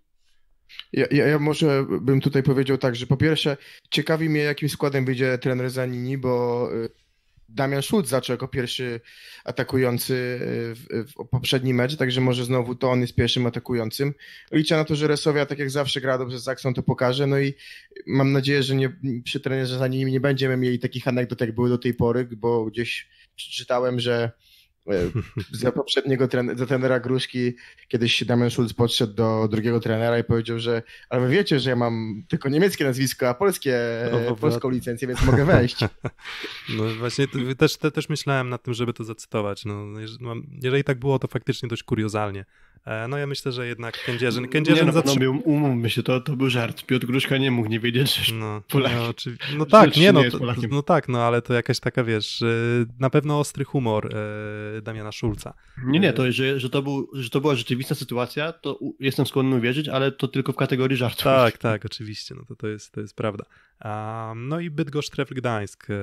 Ja, ja, ja, może bym tutaj powiedział tak, że po pierwsze ciekawi mnie jakim składem wyjdzie trener Zanini, bo y, Damian Schulz zaczął jako pierwszy atakujący e, w, e, w poprzednim meczu, także może znowu to on jest pierwszym atakującym. Liczę na to, że Resowia tak jak zawsze gra dobrze z Aksą, to pokaże, no i mam nadzieję, że nie, przy trenerze za nim nie będziemy mieli takich anegdot, jak były do tej pory, bo gdzieś przeczytałem, że E, za poprzedniego trenera Gruszki kiedyś Damian Schulz podszedł do drugiego trenera i powiedział, że ale wy wiecie, że ja mam tylko niemieckie nazwisko, a polskie, no, no, no. polską licencję, więc mogę wejść. No właśnie, też, też myślałem nad tym, żeby to zacytować. No, no jeżeli tak było, to faktycznie dość kuriozalnie E, no ja myślę, że jednak Kędzierzyn... Kędzierzyn nie, no, zatrzyma... No, no, umówmy się, to, to był żart. Piotr Gruszka nie mógł nie wiedzieć, że no, Polakiem. No, no czy... no tak, nie, no, to, no tak, no ale to jakaś taka, wiesz, y, na pewno ostry humor y, Damiana Szulca. Nie, nie, y, to, że, że, to, był, że to była rzeczywista sytuacja, to jestem skłonny uwierzyć, ale to tylko w kategorii żartów. Tak, tak, oczywiście, no to, to, jest, to jest prawda. Um, no i Bydgoszcz, Trefl, Gdańsk. E,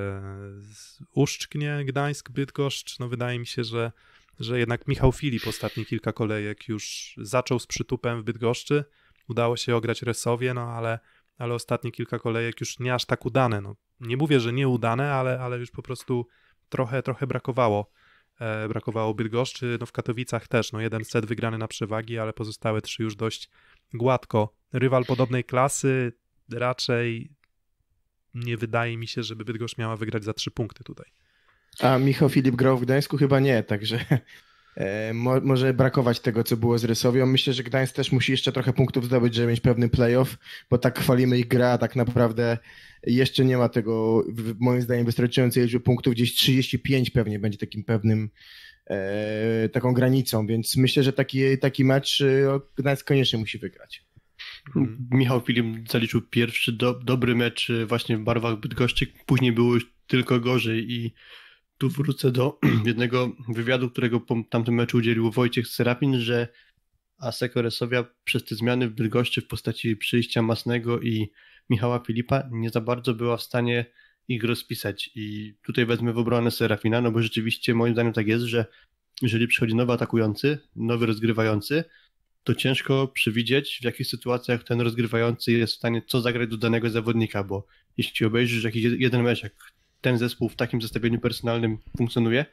Uszczknie, Gdańsk, Bydgoszcz, no wydaje mi się, że że jednak Michał Filip ostatnie kilka kolejek już zaczął z przytupem w Bydgoszczy, udało się ograć Resowie, no ale, ale ostatnie kilka kolejek już nie aż tak udane. No, nie mówię, że nie udane, ale, ale już po prostu trochę, trochę brakowało. E, brakowało Bydgoszczy, no w Katowicach też, no jeden set wygrany na przewagi, ale pozostałe trzy już dość gładko. Rywal podobnej klasy raczej nie wydaje mi się, żeby Bydgoszcz miała wygrać za trzy punkty tutaj. A Michał Filip grał w Gdańsku? Chyba nie, także e, mo może brakować tego, co było z Rysowią. Myślę, że Gdańsk też musi jeszcze trochę punktów zdobyć, żeby mieć pewny playoff, bo tak chwalimy ich gra, a tak naprawdę jeszcze nie ma tego, moim zdaniem, wystarczającej liczby punktów. Gdzieś 35 pewnie będzie takim pewnym e, taką granicą, więc myślę, że taki, taki mecz e, Gdańsk koniecznie musi wygrać. Mhm. Michał Filip zaliczył pierwszy do, dobry mecz e, właśnie w barwach Bydgoszczy, później było już tylko gorzej i tu wrócę do jednego wywiadu, którego po tamtym meczu udzielił Wojciech Serapin, że Aseko Resowia przez te zmiany w Bydgoszczy w postaci przyjścia Masnego i Michała Filipa nie za bardzo była w stanie ich rozpisać. I tutaj wezmę w obronę Serafina, no bo rzeczywiście moim zdaniem tak jest, że jeżeli przychodzi nowy atakujący, nowy rozgrywający, to ciężko przewidzieć, w jakich sytuacjach ten rozgrywający jest w stanie co zagrać do danego zawodnika, bo jeśli obejrzysz jakiś jeden mecz, jak ten zespół w takim zestawieniu personalnym funkcjonuje,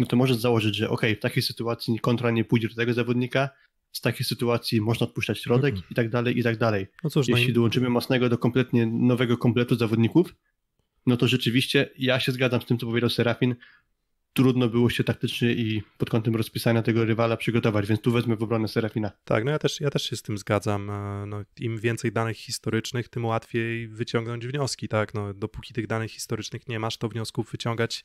no to możesz założyć, że ok, w takiej sytuacji kontra nie pójdzie do tego zawodnika, z takiej sytuacji można odpuszczać środek mm -hmm. i tak dalej, i tak dalej. No cóż, no Jeśli no i... dołączymy mocnego do kompletnie nowego kompletu zawodników, no to rzeczywiście ja się zgadzam z tym, co powiedział Serafin, trudno było się taktycznie i pod kątem rozpisania tego rywala przygotować, więc tu wezmę w obronę Serafina. Tak, no ja też, ja też się z tym zgadzam. E, no, Im więcej danych historycznych, tym łatwiej wyciągnąć wnioski, tak? No, dopóki tych danych historycznych nie masz, to wniosków wyciągać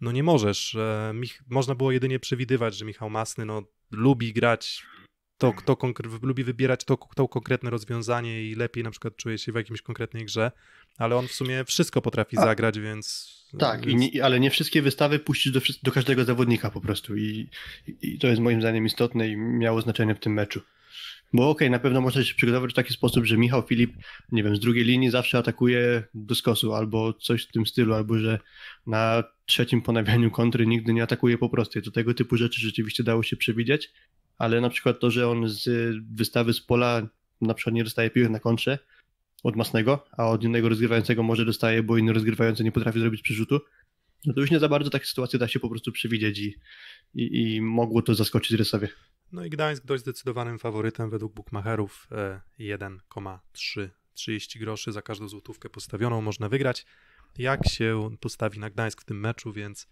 no nie możesz. E, Mich można było jedynie przewidywać, że Michał Masny no, lubi grać to, kto mhm. lubi wybierać to, to konkretne rozwiązanie i lepiej na przykład czuje się w jakimś konkretnej grze, ale on w sumie wszystko potrafi A, zagrać, więc... Tak, więc... Nie, ale nie wszystkie wystawy puścić do, do każdego zawodnika po prostu I, i, to jest moim zdaniem istotne i miało znaczenie w tym meczu. Bo okej, okay, na pewno można się przygotować w taki sposób, że Michał Filip, nie wiem, z drugiej linii zawsze atakuje do skosu albo coś w tym stylu, albo że na trzecim ponawianiu kontry nigdy nie atakuje po prostu. To tego typu rzeczy rzeczywiście dało się przewidzieć ale na przykład to, że on z wystawy z pola na przykład nie dostaje piłek na kontrze od masnego, a od innego rozgrywającego może dostaje, bo inny rozgrywający nie potrafi zrobić przerzutu, no to już nie za bardzo takie sytuacje da się po prostu przewidzieć i, i, i mogło to zaskoczyć Rysowie. No i Gdańsk dość zdecydowanym faworytem według bukmacherów 1,330 e, groszy za każdą złotówkę postawioną można wygrać. Jak się postawi na Gdańsk w tym meczu, więc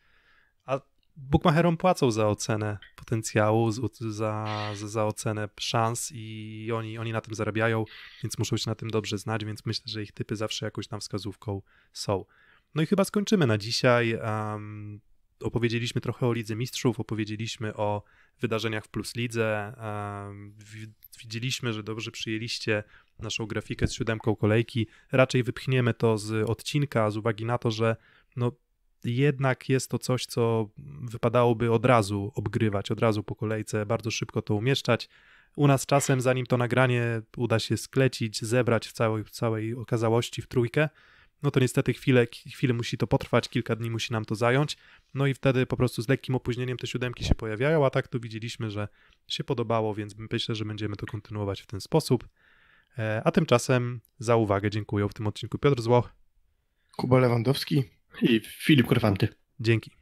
a Bukmacherom płacą za ocenę potencjału, za, za, ocenę szans i oni, oni na tym zarabiają, więc muszą się na tym dobrze znać, więc myślę, że ich typy zawsze jakąś tam wskazówką są. No i chyba skończymy na dzisiaj. Um, opowiedzieliśmy trochę o Lidze Mistrzów, opowiedzieliśmy o wydarzeniach w Plus Lidze. Um, widzieliśmy, że dobrze przyjęliście naszą grafikę z siódemką kolejki. Raczej wypchniemy to z odcinka z uwagi na to, że no, jednak jest to coś, co wypadałoby od razu obgrywać, od razu po kolejce, bardzo szybko to umieszczać. U nas czasem, zanim to nagranie uda się sklecić, zebrać w całej, w całej okazałości w trójkę, no to niestety chwilę, chwilę musi to potrwać, kilka dni musi nam to zająć, no i wtedy po prostu z lekkim opóźnieniem te siódemki się pojawiają, a tak tu widzieliśmy, że się podobało, więc myślę, że będziemy to kontynuować w ten sposób. E, a tymczasem za uwagę dziękuję w tym odcinku Piotr Złoch. Kuba Lewandowski. I Filip Korfanty. Dzięki.